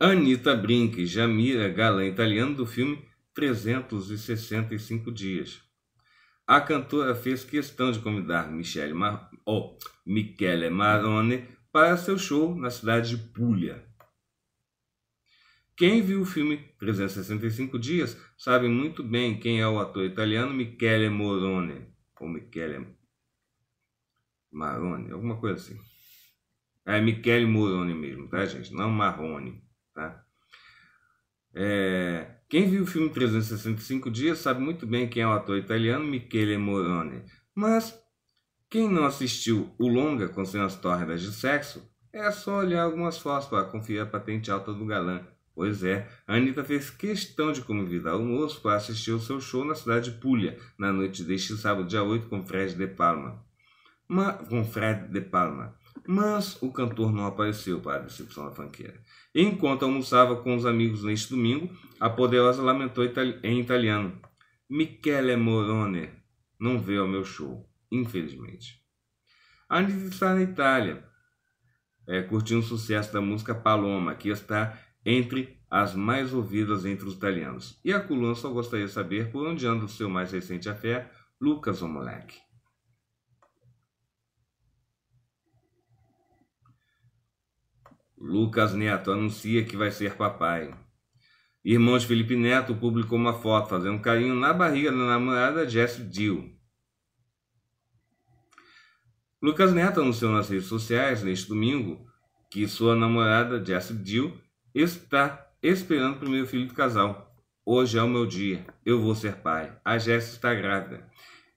Anita Brink, Jamira, galã italiana do filme 365 Dias. A cantora fez questão de convidar Michele Mar... oh, Michele Marone para seu show na cidade de Puglia. Quem viu o filme 365 Dias sabe muito bem quem é o ator italiano Michele Morone, ou Michele Marone, alguma coisa assim. É Michele Morone mesmo, tá, gente? Não Marrone, tá? É... Quem viu o filme 365 Dias sabe muito bem quem é o ator italiano Michele Morone. Mas quem não assistiu o longa com cenas tórridas de sexo, é só olhar algumas fotos para conferir a patente alta do galã Pois é, a Anitta fez questão de convidar o moço para assistir o seu show na cidade de Puglia, na noite deste sábado, dia 8, com Fred De Palma. Ma, com Fred De Palma. Mas o cantor não apareceu para a decepção da fanqueira. Enquanto almoçava com os amigos neste domingo, a poderosa lamentou itali em italiano. Michele Morone não veio ao meu show, infelizmente. A Anitta está na Itália, é, curtindo o sucesso da música Paloma, que está entre as mais ouvidas entre os italianos. E a coluna só gostaria de saber por onde anda o seu mais recente afé, Lucas Moleque. Lucas Neto anuncia que vai ser papai. Irmão de Felipe Neto publicou uma foto fazendo carinho na barriga da namorada Jessie Dill. Lucas Neto anunciou nas redes sociais neste domingo que sua namorada Jessie Dill está esperando para o meu filho do casal. Hoje é o meu dia, eu vou ser pai. A Jéssica está grávida.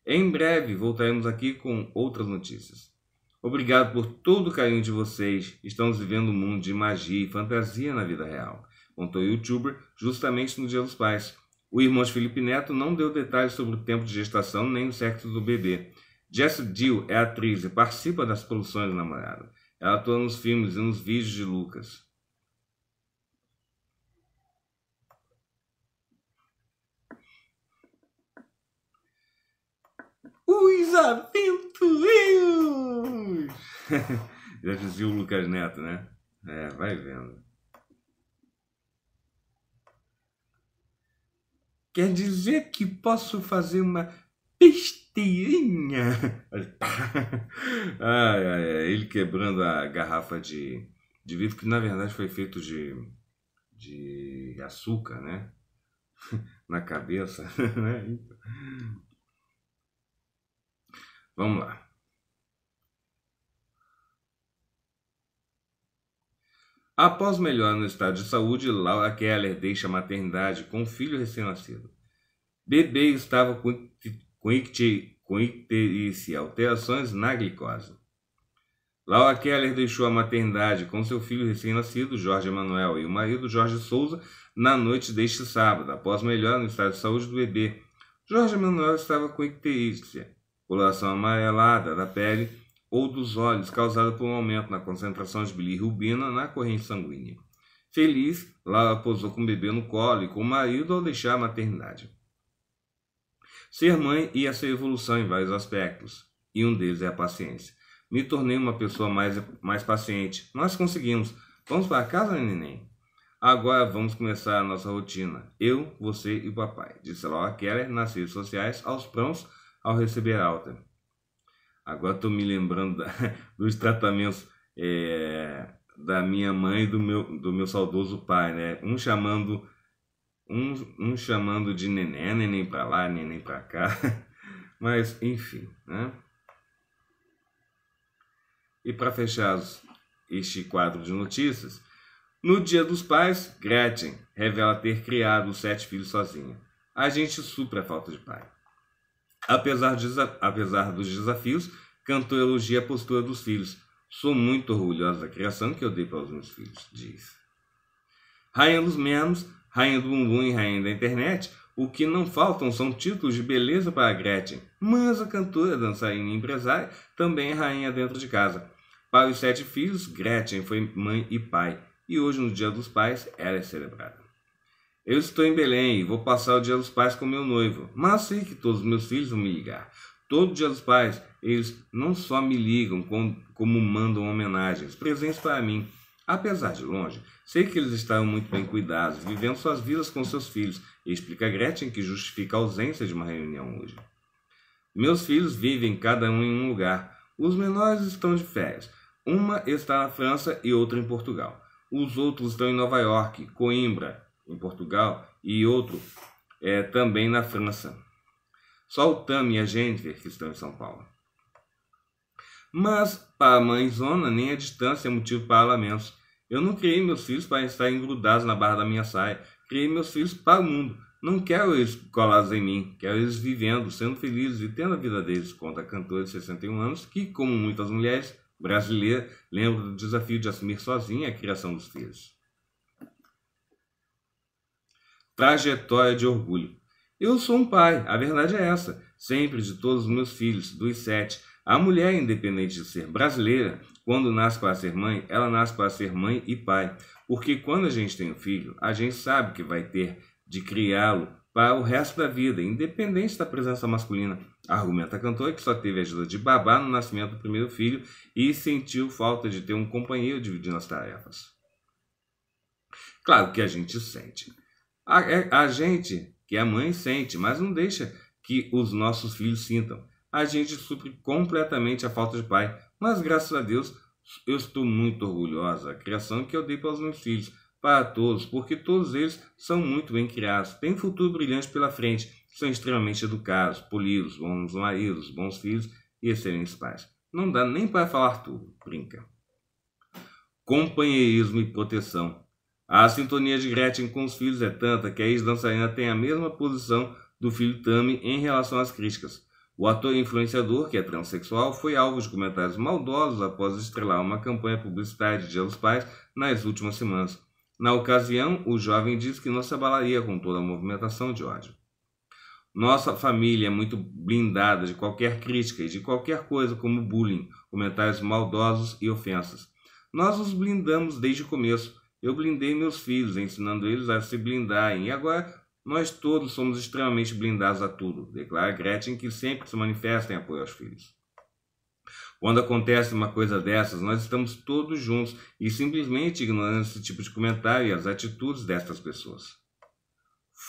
Em breve voltaremos aqui com outras notícias. Obrigado por todo o carinho de vocês. Estamos vivendo um mundo de magia e fantasia na vida real, contou o youtuber justamente no Dia dos Pais. O irmão de Felipe Neto não deu detalhes sobre o tempo de gestação nem o sexo do bebê. Jess Dill é atriz e participa das produções da namorada. Ela atua nos filmes e nos vídeos de Lucas. Os Aventureiros! *laughs* Já dizia o Lucas Neto, né? É, vai vendo. Quer dizer que posso fazer uma besteirinha? *laughs* ai, ai, ai, ele quebrando a garrafa de, de vidro, que na verdade foi feito de, de açúcar, né? *laughs* na cabeça, né? Vamos lá. Após melhorar no estado de saúde, Laura Keller deixa a maternidade com o filho recém-nascido. Bebê estava com, com, icti, icterícia, alterações na glicose. Laura Keller deixou a maternidade com seu filho recém-nascido, Jorge Emanuel, e o marido, Jorge Souza, na noite deste sábado, após melhorar no estado de saúde do bebê. Jorge Emanuel estava com icterícia, coloração amarelada da pele ou dos olhos causada por um aumento na concentração de bilirrubina na corrente sanguínea. Feliz, Laura posou com o bebê no colo e com o marido ao deixar a maternidade. Ser mãe ia ser evolução em vários aspectos, e um deles é a paciência. Me tornei uma pessoa mais, mais paciente. Nós conseguimos. Vamos para casa, neném? Agora vamos começar a nossa rotina. Eu, você e o papai, disse Laura Keller nas redes sociais aos prãos ao receber alta. Agora estou me lembrando da, *laughs* dos tratamentos é, da minha mãe e do meu, do meu saudoso pai, né? Um chamando, um, um chamando de neném, neném para lá, neném para cá. *laughs* Mas, enfim, né? E para fechar este quadro de notícias, no Dia dos Pais, Gretchen revela ter criado os sete filhos sozinha. A gente supra a falta de pai. Apesar, de, apesar dos desafios, Cantor elogia a postura dos filhos. Sou muito orgulhosa da criação que eu dei para os meus filhos, diz. Rainha dos memes, rainha do bumbum e rainha da internet, o que não faltam são títulos de beleza para Gretchen. Mas a cantora, dançarina e empresária também é rainha dentro de casa. Para os sete filhos, Gretchen foi mãe e pai, e hoje, no Dia dos Pais, ela é celebrada. Eu estou em Belém, e vou passar o Dia dos Pais com meu noivo, mas sei que todos os meus filhos vão me ligar. Todo Dia dos Pais, eles não só me ligam, como, mandam homenagens, presentes para mim. Apesar de longe, sei que eles estavam muito bem cuidados, vivendo suas vidas com seus filhos, explica Gretchen que justifica a ausência de uma reunião hoje. Meus filhos vivem cada um em um lugar. Os menores estão de férias. Uma está na França e outra em Portugal. Os outros estão em Nova York, Coimbra, em Portugal, e outro é, também na França. Só o TAM e a Genever que estão em São Paulo. Mas, para a mãe zona, nem a distância é motivo para lamentos. Eu não criei meus filhos para estar engrudados na barra da minha saia. Criei meus filhos para o mundo. Não quero eles colados em mim, quero eles vivendo, sendo felizes e tendo a vida deles, conta a cantora de 61 anos, que, como muitas mulheres brasileiras, lembra do desafio de assumir sozinha a criação dos filhos trajetória de orgulho. Eu sou um pai, a verdade é essa, sempre de todos os meus filhos, dos sete. A mulher, independente de ser brasileira, quando nasce para ser mãe, ela nasce para ser mãe e pai. Porque quando a gente tem um filho, a gente sabe que vai ter de criá-lo para o resto da vida, independente da presença masculina. Argumenta a cantora que só teve a ajuda de babá no nascimento do primeiro filho e sentiu falta de ter um companheiro dividindo as tarefas. Claro que a gente sente. A, é, a gente, que é mãe, sente, mas não deixa que os nossos filhos sintam. A gente supre completamente a falta de pai, mas graças a Deus eu estou muito orgulhosa da criação que eu dei para os meus filhos, para todos, porque todos eles são muito bem criados, têm futuro brilhante pela frente, são extremamente educados, polidos, bons maridos, bons filhos e excelentes pais. Não dá nem para falar tudo, brinca. Companheirismo e proteção a sintonia de Gretchen com os filhos é tanta que a ex-dançarina tem a mesma posição do filho Tammy em relação às críticas. O ator influenciador, que é transexual, foi alvo de comentários maldosos após estrelar uma campanha publicitária de Dia dos Pais nas últimas semanas. Na ocasião, o jovem disse que não se abalaria com toda a movimentação de ódio. Nossa família é muito blindada de qualquer crítica e de qualquer coisa como bullying, comentários maldosos e ofensas. Nós os blindamos desde o começo. Eu blindei meus filhos, ensinando eles a se blindarem, e agora nós todos somos extremamente blindados a tudo, declara Gretchen, que sempre se manifesta em apoio aos filhos. Quando acontece uma coisa dessas, nós estamos todos juntos e simplesmente ignorando esse tipo de comentário e as atitudes destas pessoas.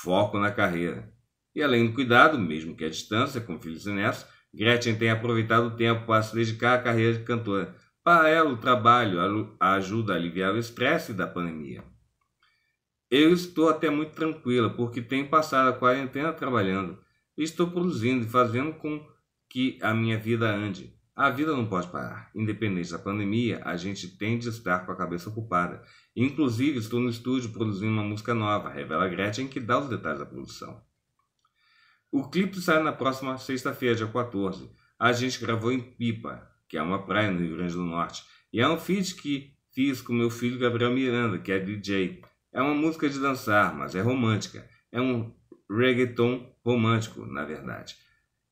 Foco na carreira. E além do cuidado, mesmo que à distância, com filhos e netos, Gretchen tem aproveitado o tempo para se dedicar à carreira de cantora. Para ah, ela, é, o trabalho ajuda a aliviar o estresse da pandemia. Eu estou até muito tranquila, porque tenho passado a quarentena trabalhando. Estou produzindo e fazendo com que a minha vida ande. A vida não pode parar. Independente da pandemia, a gente tem de estar com a cabeça ocupada. Inclusive, estou no estúdio produzindo uma música nova, revela Gretchen, que dá os detalhes da produção. O clipe sai na próxima sexta-feira, dia 14. A gente gravou em Pipa, que é uma praia no Rio Grande do Norte. E é um feat que fiz com meu filho Gabriel Miranda, que é DJ. É uma música de dançar, mas é romântica. É um reggaeton romântico, na verdade.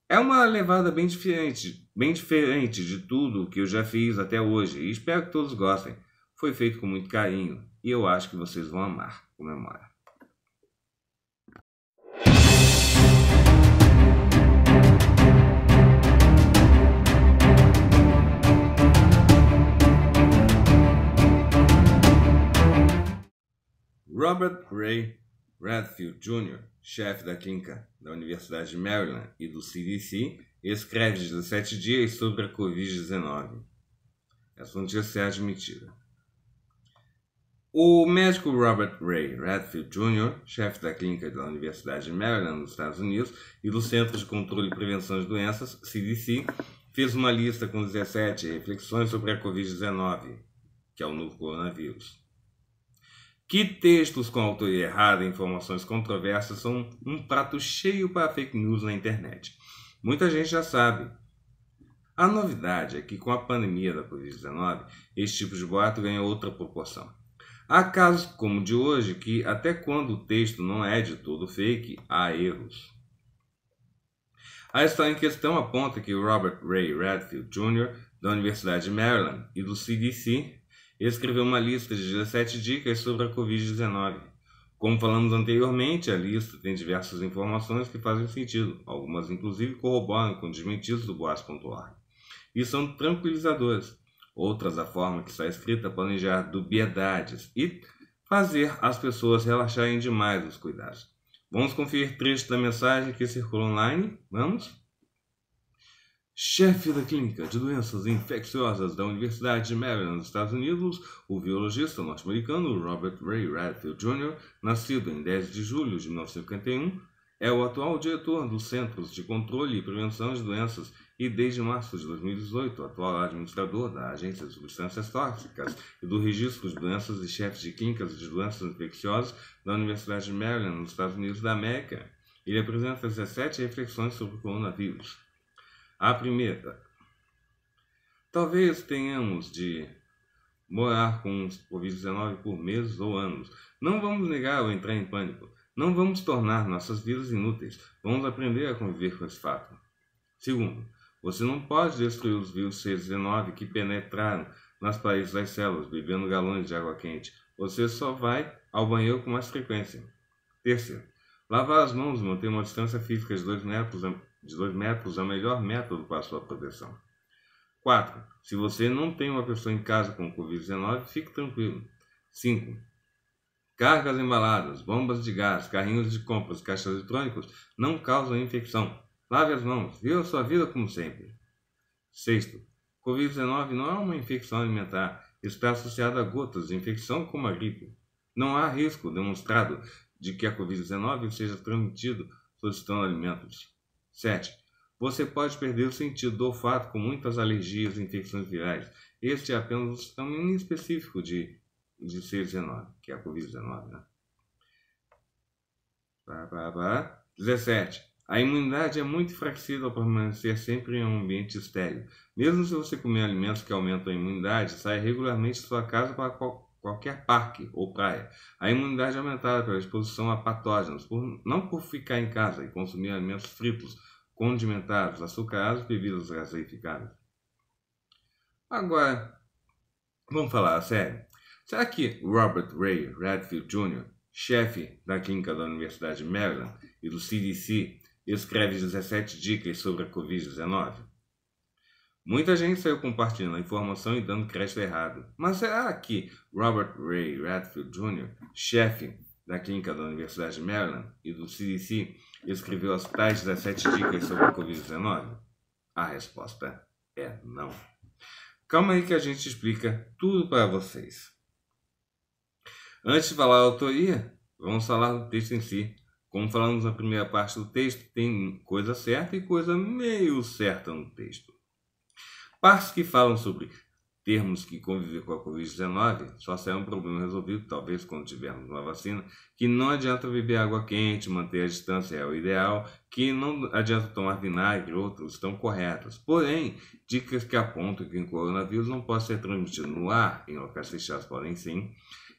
É uma levada bem diferente, bem diferente de tudo que eu já fiz até hoje e espero que todos gostem. Foi feito com muito carinho e eu acho que vocês vão amar. Comemora. Robert Ray Redfield Jr., chefe da clínica da Universidade de Maryland e do CDC, escreve 17 dias sobre a Covid-19. Essa notícia é admitida. O médico Robert Ray Redfield Jr., chefe da clínica da Universidade de Maryland, nos Estados Unidos, e do Centro de Controle e Prevenção de Doenças, CDC, fez uma lista com 17 reflexões sobre a Covid-19, que é o novo coronavírus. Que textos com autoria errada e informações controversas são um prato cheio para fake news na internet. Muita gente já sabe. A novidade é que com a pandemia da Covid-19, esse tipo de boato ganha outra proporção. Há casos como o de hoje que, até quando o texto não é de todo fake, há erros. A história em questão aponta que Robert Ray Redfield Jr., da Universidade de Maryland e do CDC, escreveu uma lista de 17 dicas sobre a Covid-19. Como falamos anteriormente, a lista tem diversas informações que fazem sentido, algumas inclusive corroboram com desmentidos do boas.org e são tranquilizadoras. Outras, da forma que está escrita, podem gerar dubiedades e fazer as pessoas relaxarem demais os cuidados. Vamos conferir trechos da mensagem que circula online? Vamos? Chefe da clínica de doenças infecciosas da Universidade de Maryland, nos Estados Unidos, o virologista norte-americano Robert Ray Radfield Jr., nascido em 10 de julho de 1951, é o atual diretor dos Centros de Controle e Prevenção de Doenças e, desde março de 2018, atual administrador da Agência de Substâncias Tóxicas e do Registro de Doenças e Chefes de Clínicas de Doenças Infecciosas da Universidade de Maryland, nos Estados Unidos da América. Ele apresenta 17 reflexões sobre o coronavírus. A primeira, talvez tenhamos de morar com os Covid-19 por meses ou anos. Não vamos negar ou entrar em pânico. Não vamos tornar nossas vidas inúteis. Vamos aprender a conviver com esse fato. Segundo, você não pode destruir os vírus C19 que penetraram nas paredes das células, bebendo galões de água quente. Você só vai ao banheiro com mais frequência. Terceiro, lavar as mãos e manter uma distância física de 2 metros de dois metros é o melhor método para sua proteção. 4. Se você não tem uma pessoa em casa com Covid-19, fique tranquilo. 5. Cargas embaladas, bombas de gás, carrinhos de compras, caixas eletrônicos não causam infecção. Lave as mãos, viva a sua vida como sempre. 6. Covid-19 não é uma infecção alimentar, está associada a gotas de infecção como a gripe. Não há risco demonstrado de que a Covid-19 seja transmitido solicitando alimentos. 7. Você pode perder o sentido do olfato com muitas alergias e infecções virais. Este é apenas um sistema específico de, de C19, que é a Covid-19. Né? 17. A imunidade é muito enfraquecida ao permanecer sempre em um ambiente estéril. Mesmo se você comer alimentos que aumentam a imunidade, saia regularmente de sua casa para qualquer parque ou praia. A imunidade é aumentada pela exposição a patógenos, por, não por ficar em casa e consumir alimentos fritos, condimentados, açucarados, bebidas gaseificadas. Agora, vamos falar a sério. Será que Robert Ray Redfield Jr., chefe da clínica da Universidade de Maryland e do CDC, escreve 17 dicas sobre a Covid-19? Muita gente saiu compartilhando a informação e dando crédito errado. Mas será que Robert Ray Redfield Jr., chefe da clínica da Universidade de Maryland e do CDC, escreveu as tais 17 dicas sobre a Covid-19? A resposta é não. Calma aí que a gente explica tudo para vocês. Antes de falar a autoria, vamos falar do texto em si. Como falamos na primeira parte do texto, tem coisa certa e coisa meio certa no texto. Partes que falam sobre termos que conviver com a Covid-19 só será um problema resolvido, talvez, quando tivermos uma vacina, que não adianta beber água quente, manter a distância é o ideal, que não adianta tomar vinagre, outros estão corretos. Porém, dicas que apontam que o coronavírus não pode ser transmitido no ar, em locais fechados podem sim,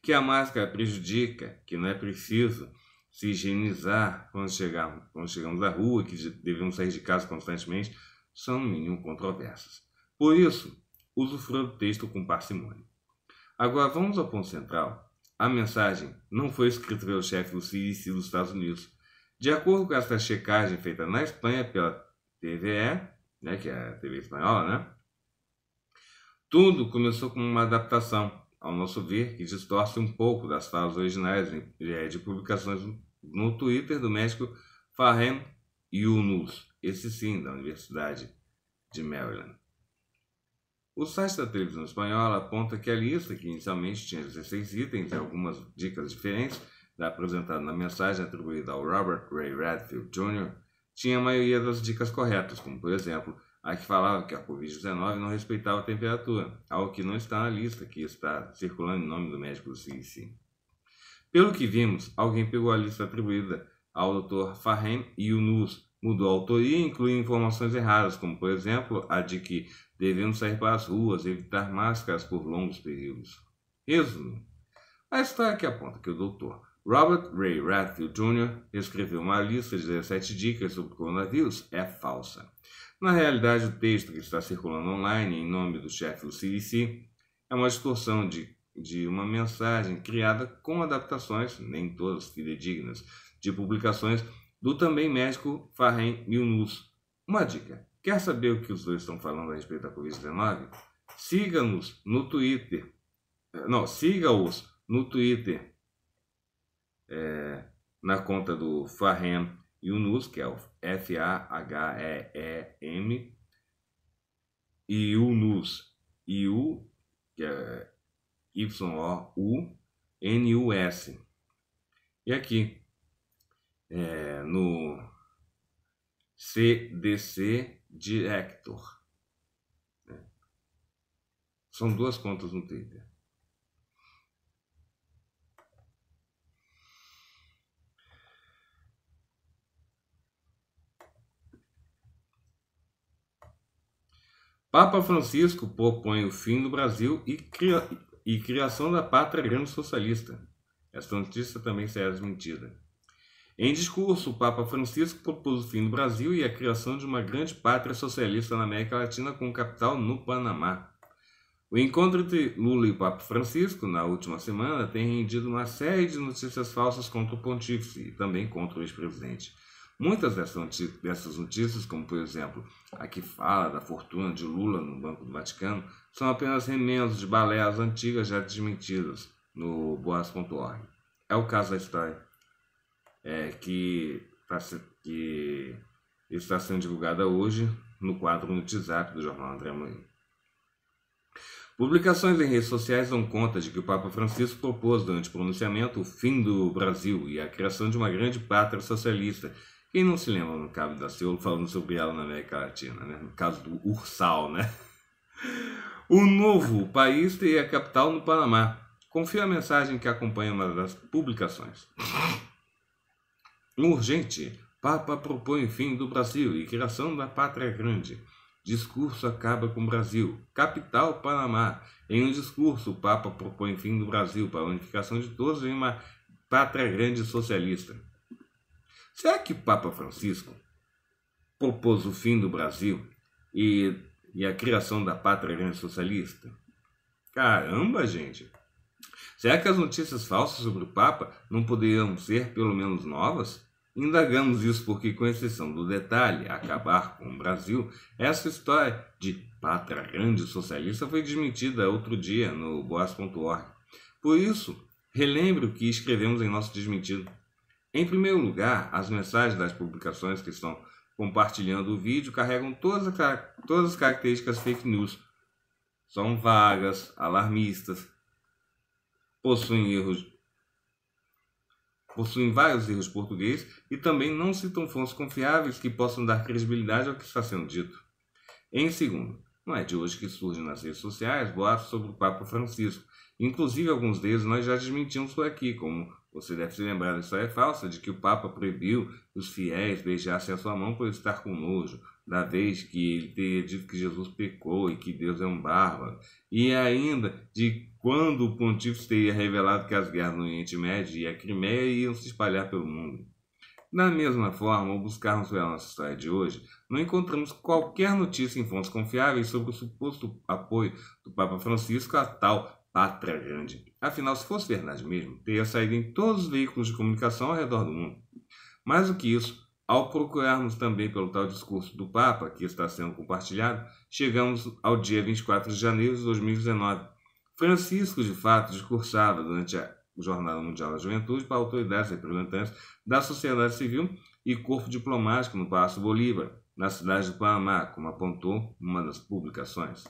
que a máscara prejudica, que não é preciso se higienizar quando, chegar, quando chegamos à rua, que devemos sair de casa constantemente, são, no mínimo, controversas. Por isso, usufrua do texto com parcimônia. Agora vamos ao ponto central. A mensagem não foi escrita pelo chefe do CIC dos Estados Unidos. De acordo com esta checagem feita na Espanha pela TVE, né, que é a TV espanhola, né, tudo começou com uma adaptação, ao nosso ver, que distorce um pouco das falas originais de publicações no Twitter do médico Farhan Yunus, esse sim, da Universidade de Maryland. O site da televisão espanhola aponta que a lista, que inicialmente tinha 16 itens e algumas dicas diferentes, apresentada na mensagem atribuída ao Robert Ray Redfield Jr., tinha a maioria das dicas corretas, como por exemplo a que falava que a Covid-19 não respeitava a temperatura, algo que não está na lista que está circulando em nome do médico do CDC. Pelo que vimos, alguém pegou a lista atribuída ao Dr. Fahem Yunus, mudou a autoria e incluiu informações erradas, como por exemplo a de que Devemos sair para as ruas, evitar máscaras por longos períodos. Resumo. A história que aponta que o doutor Robert Ray Redfield Jr. escreveu uma lista de 17 dicas sobre o coronavírus é falsa. Na realidade, o texto que está circulando online em nome do chefe do CDC é uma distorção de, de uma mensagem criada com adaptações, nem todas fidedignas, de publicações do também médico Farren Milnus, uma dica: quer saber o que os dois estão falando a respeito da Covid-19? Siga-nos no Twitter. Eh, não, siga-os no Twitter é, na conta do Fahem Yunus, que é o F-A-H-E-E-M, e Yunus, I-U, que é Y-O-U-N-U-S. E aqui, é, no CDC Director. Né? São duas contas no Twitter. Papa Francisco propõe o fim do Brasil e, cria, e criação da pátria grande socialista. Essa notícia também será desmentida. Em discurso, o Papa Francisco propôs o fim do Brasil e a criação de uma grande pátria socialista na América Latina com capital no Panamá. O encontro entre Lula e o Papa Francisco, na última semana, tem rendido uma série de notícias falsas contra o pontífice e também contra o ex-presidente. Muitas dessas notícias, como por exemplo a que fala da fortuna de Lula no Banco do Vaticano, são apenas remendos de baléias antigas já desmentidas no boas.org. É o caso da história é, que, tá, que está sendo divulgada hoje no quadro no WhatsApp do jornal André Amorim. Publicações em redes sociais dão conta de que o Papa Francisco propôs durante o pronunciamento o fim do Brasil e a criação de uma grande pátria socialista. Quem não se lembra no Cabo da Ciolo falando sobre ela na América Latina, né? no caso do Ursal, né? O novo país teria capital no Panamá. Confia a mensagem que acompanha uma das publicações. Urgente. Papa propõe fim do Brasil e criação da pátria grande. Discurso acaba com o Brasil. Capital Panamá. Em um discurso, o Papa propõe fim do Brasil para a unificação de todos em uma pátria grande socialista. Será que o Papa Francisco propôs o fim do Brasil e, e a criação da pátria grande socialista? Caramba, gente! Será que as notícias falsas sobre o Papa não poderiam ser pelo menos novas? Indagamos isso porque, com exceção do detalhe, acabar com o Brasil, essa história de pátria grande socialista foi desmentida outro dia no boas.org. Por isso, relembre o que escrevemos em nosso desmentido. Em primeiro lugar, as mensagens das publicações que estão compartilhando o vídeo carregam todas, todas as características fake news. São vagas, alarmistas, possuem erros possuem vários erros português e também não citam fontes confiáveis que possam dar credibilidade ao que está sendo dito. Em segundo, não é de hoje que surgem nas redes sociais boatos sobre o Papa Francisco. Inclusive, alguns deles nós já desmentimos por aqui, como você deve se lembrar da história é falsa de que o Papa proibiu os fiéis beijassem a sua mão por estar com nojo, da vez que ele teria dito que Jesus pecou e que Deus é um bárbaro, e ainda de quando o pontífice teria revelado que as guerras no Oriente Médio e a Crimeia iam se espalhar pelo mundo. Da mesma forma, ao buscarmos pela nossa história de hoje, não encontramos qualquer notícia em fontes confiáveis sobre o suposto apoio do Papa Francisco à tal pátria grande. Afinal, se fosse verdade mesmo, teria saído em todos os veículos de comunicação ao redor do mundo. Mais do que isso, ao procurarmos também pelo tal discurso do Papa que está sendo compartilhado, chegamos ao dia 24 de janeiro de 2019, Francisco, de fato, discursava durante a Jornada Mundial da Juventude para autoridades representantes da sociedade civil e corpo diplomático no Palácio Bolívar, na cidade do Panamá, como apontou uma das publicações.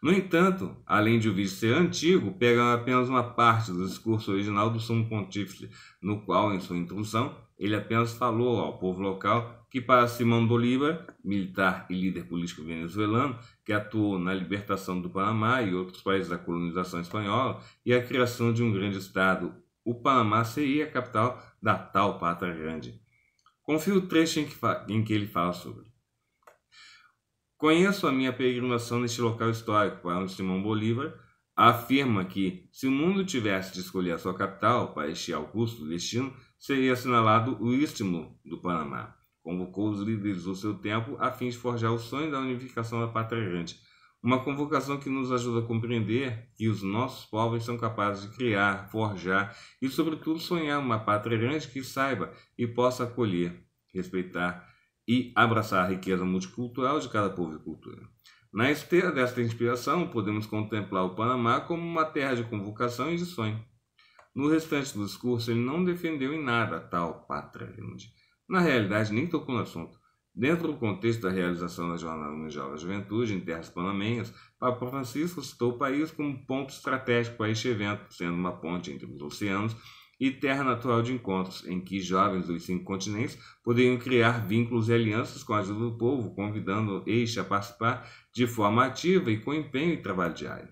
No entanto, além de o vídeo ser antigo, pega apenas uma parte do discurso original do sumo pontífice, no qual, em sua introdução, ele apenas falou ao povo local que para Simão Bolívar, militar e líder político venezuelano, que atuou na libertação do Panamá e outros países da colonização espanhola e a criação de um grande estado, o Panamá seria a capital da tal pátria grande. Confio o trecho em que, em que ele fala sobre. Conheço a minha peregrinação neste local histórico, para onde Simão Bolívar afirma que, se o mundo tivesse de escolher a sua capital para este augusto destino, seria assinalado o Istmo do Panamá. Convocou os líderes do seu tempo a fim de forjar o sonho da unificação da pátria grande. Uma convocação que nos ajuda a compreender que os nossos povos são capazes de criar, forjar e, sobretudo, sonhar uma pátria grande que saiba e possa acolher, respeitar e abraçar a riqueza multicultural de cada povo e cultura. Na esteira desta inspiração, podemos contemplar o Panamá como uma terra de convocação e de sonho. No restante do discurso, ele não defendeu em nada tal pátria grande na realidade, nem tocou no assunto. Dentro do contexto da realização da Jornada Mundial da Juventude em terras panamenhas, Papa Francisco citou o país como ponto estratégico para este evento, sendo uma ponte entre os oceanos e terra natural de encontros, em que jovens dos cinco continentes poderiam criar vínculos e alianças com a ajuda do povo, convidando este a participar de forma ativa e com empenho e trabalho diário.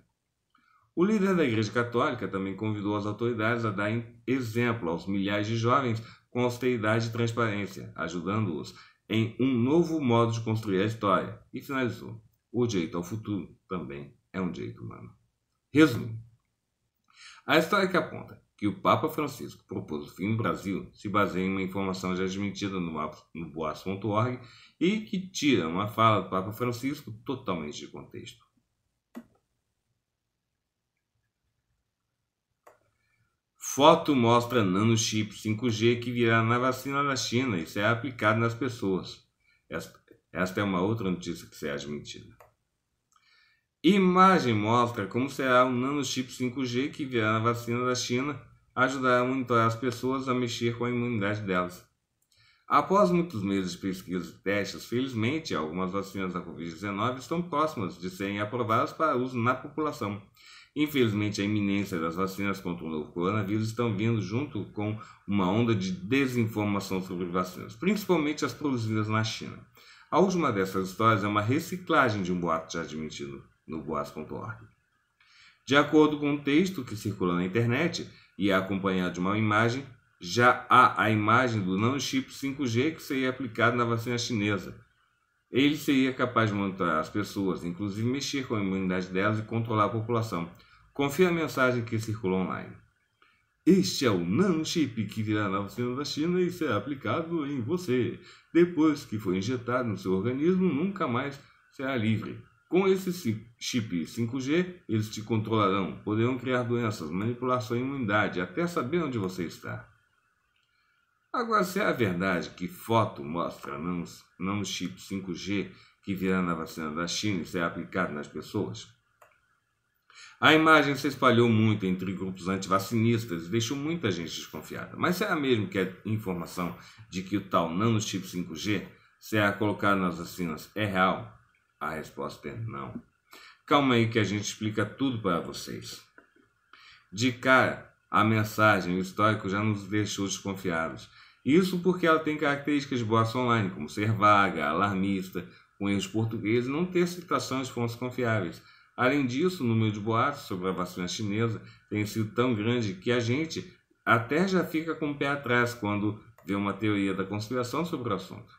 O líder da Igreja Católica também convidou as autoridades a dar exemplo aos milhares de jovens com austeridade e transparência, ajudando-os em um novo modo de construir a história. E finalizou: o direito ao futuro também é um direito humano. Resumo: a história que aponta que o Papa Francisco propôs o fim do Brasil se baseia em uma informação já admitida no, no e que tira uma fala do Papa Francisco totalmente de contexto. Foto mostra nanochip 5G que virá na vacina da China e será aplicado nas pessoas. Esta, esta é uma outra notícia que será mentira. Imagem mostra como será o nanochip 5G que virá na vacina da China ajudar a monitorar as pessoas a mexer com a imunidade delas. Após muitos meses de pesquisas e testes, felizmente, algumas vacinas da Covid-19 estão próximas de serem aprovadas para uso na população. Infelizmente, a iminência das vacinas contra o novo coronavírus estão vindo junto com uma onda de desinformação sobre vacinas, principalmente as produzidas na China. A última dessas histórias é uma reciclagem de um boato já admitido no boas.org. De acordo com o um texto que circula na internet e é acompanhado de uma imagem, já há a imagem do nanochip 5G que seria aplicado na vacina chinesa. Ele seria capaz de monitorar as pessoas, inclusive mexer com a imunidade delas e controlar a população. Confie a mensagem que circulou online. Este é o nanochip que virá na vacina da China e será aplicado em você. Depois que for injetado no seu organismo, nunca mais será livre. Com esse chip 5G, eles te controlarão, poderão criar doenças, manipular sua imunidade, até saber onde você está. Agora, se é a verdade que foto mostra nanochip 5G que virá na vacina da China e será aplicado nas pessoas, a imagem se espalhou muito entre grupos antivacinistas e deixou muita gente desconfiada. Mas será mesmo que a é informação de que o tal nanochip 5G será colocado nas vacinas é real? A resposta é não. Calma aí que a gente explica tudo para vocês. De cara, a mensagem, o histórico já nos deixou desconfiados. Isso porque ela tem características de boato online, como ser vaga, alarmista, com erros portugueses e não ter citação de fontes confiáveis. Além disso, o número de boatos sobre a vacina chinesa tem sido tão grande que a gente até já fica com o pé atrás quando vê uma teoria da conspiração sobre o assunto.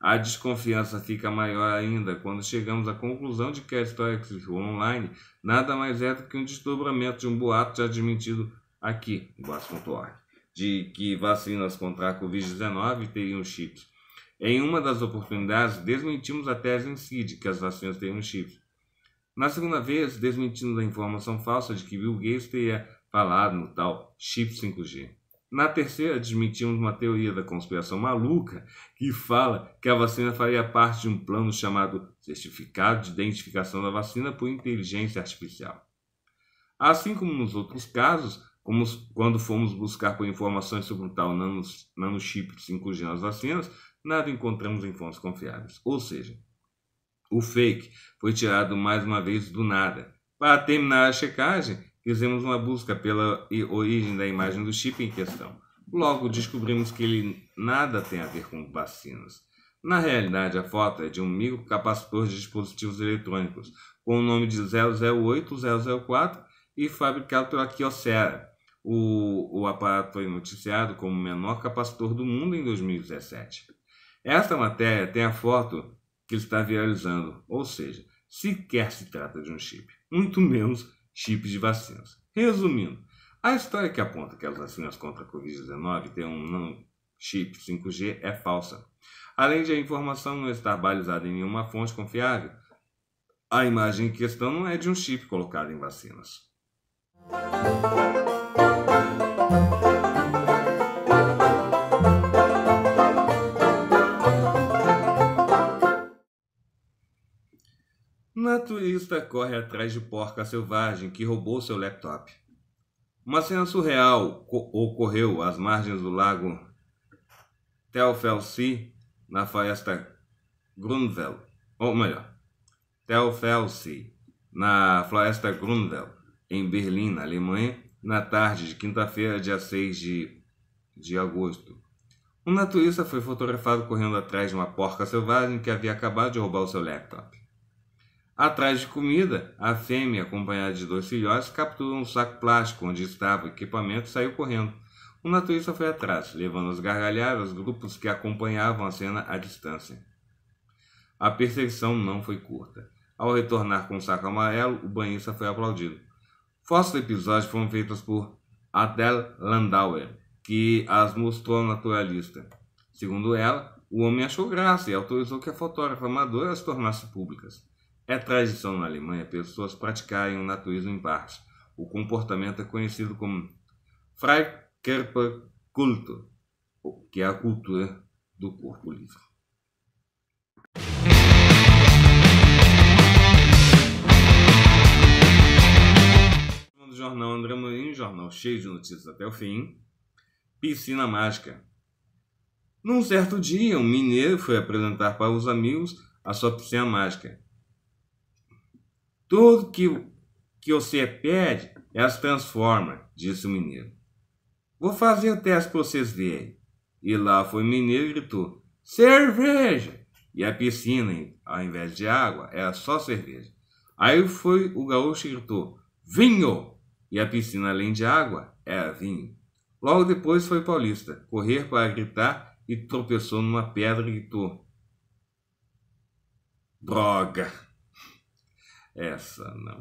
A desconfiança fica maior ainda quando chegamos à conclusão de que a história que se viu online nada mais é do que um desdobramento de um boato já admitido aqui, em Boatos.org, de que vacinas contra a Covid-19 teriam chips. Em uma das oportunidades, desmentimos a tese em si de que as vacinas teriam chips. Na segunda vez, desmentindo a informação falsa de que Bill Gates teria falado no tal chip 5G. Na terceira, desmentimos uma teoria da conspiração maluca que fala que a vacina faria parte de um plano chamado Certificado de Identificação da Vacina por Inteligência Artificial. Assim como nos outros casos, como quando fomos buscar por informações sobre o tal nanochip nano 5G nas vacinas, nada encontramos em fontes confiáveis. Ou seja, o fake foi tirado mais uma vez do nada. Para terminar a checagem, fizemos uma busca pela origem da imagem do chip em questão. Logo descobrimos que ele nada tem a ver com vacinas. Na realidade, a foto é de um microcapacitor de dispositivos eletrônicos com o nome de 008004 e fabricado pela Kyocera. O, o aparato foi noticiado como o menor capacitor do mundo em 2017. Esta matéria tem a foto que ele está viralizando, ou seja, sequer se trata de um chip, muito menos chips de vacinas. Resumindo, a história que aponta que as vacinas contra a Covid-19 têm um não chip 5G é falsa. Além de a informação não estar balizada em nenhuma fonte confiável, a imagem em questão não é de um chip colocado em vacinas. turista é corre atrás de porca selvagem que roubou seu laptop. Uma cena surreal ocorreu às margens do lago Telfelsi na floresta Grunvel. Ou melhor, Telfelsi na floresta Grunvel, em Berlim, na Alemanha, na tarde de quinta-feira, dia 6 de, de agosto. Um naturista foi fotografado correndo atrás de uma porca selvagem que havia acabado de roubar o seu laptop. Atrás de comida, a fêmea, acompanhada de dois filhotes, capturou um saco plástico onde estava o equipamento e saiu correndo. O naturista foi atrás, levando as gargalhadas grupos que acompanhavam a cena à distância. A perseguição não foi curta. Ao retornar com o saco amarelo, o banhista foi aplaudido. Fotos do episódio foram feitas por Adele Landauer, que as mostrou ao naturalista. Segundo ela, o homem achou graça e autorizou que a fotógrafa amadora as tornasse públicas. É tradição na Alemanha pessoas praticarem o naturismo em partes. O comportamento é conhecido como Freikörperkultur, que é a cultura do corpo livre. No jornal André Mourinho, jornal cheio de notícias até o fim. Piscina mágica. Num certo dia, um mineiro foi apresentar para os amigos a sua piscina mágica. Tudo que, que você pede, elas transformam, disse o mineiro. Vou fazer o teste para vocês verem. E lá foi o mineiro e gritou: Cerveja! E a piscina, ao invés de água, era só cerveja. Aí foi o gaúcho e gritou: Vinho! E a piscina, além de água, era vinho. Logo depois foi o paulista, correr para gritar e tropeçou numa pedra e gritou: Droga! essa, não.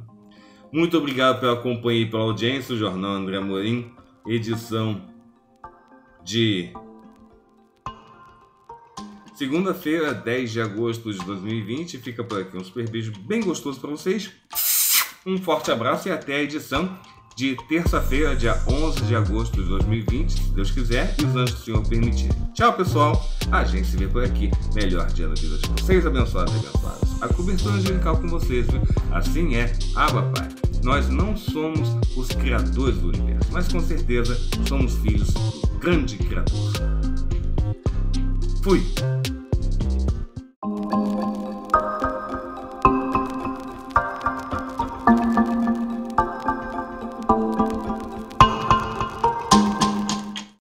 Muito obrigado pela companhia e pela audiência. O Jornal André Morim, edição de segunda-feira, 10 de agosto de 2020. Fica por aqui um super beijo bem gostoso para vocês. Um forte abraço e até a edição de terça-feira, dia 11 de agosto de 2020, se Deus quiser e os anjos do Senhor permitir. Tchau, pessoal. A gente se vê por aqui. Melhor dia da vida de vocês, abençoados e abençoados. A cobertura angelical com vocês, viu? Assim é, Abba Pai. Nós não somos os criadores do universo, mas com certeza somos filhos do grande Criador. Fui!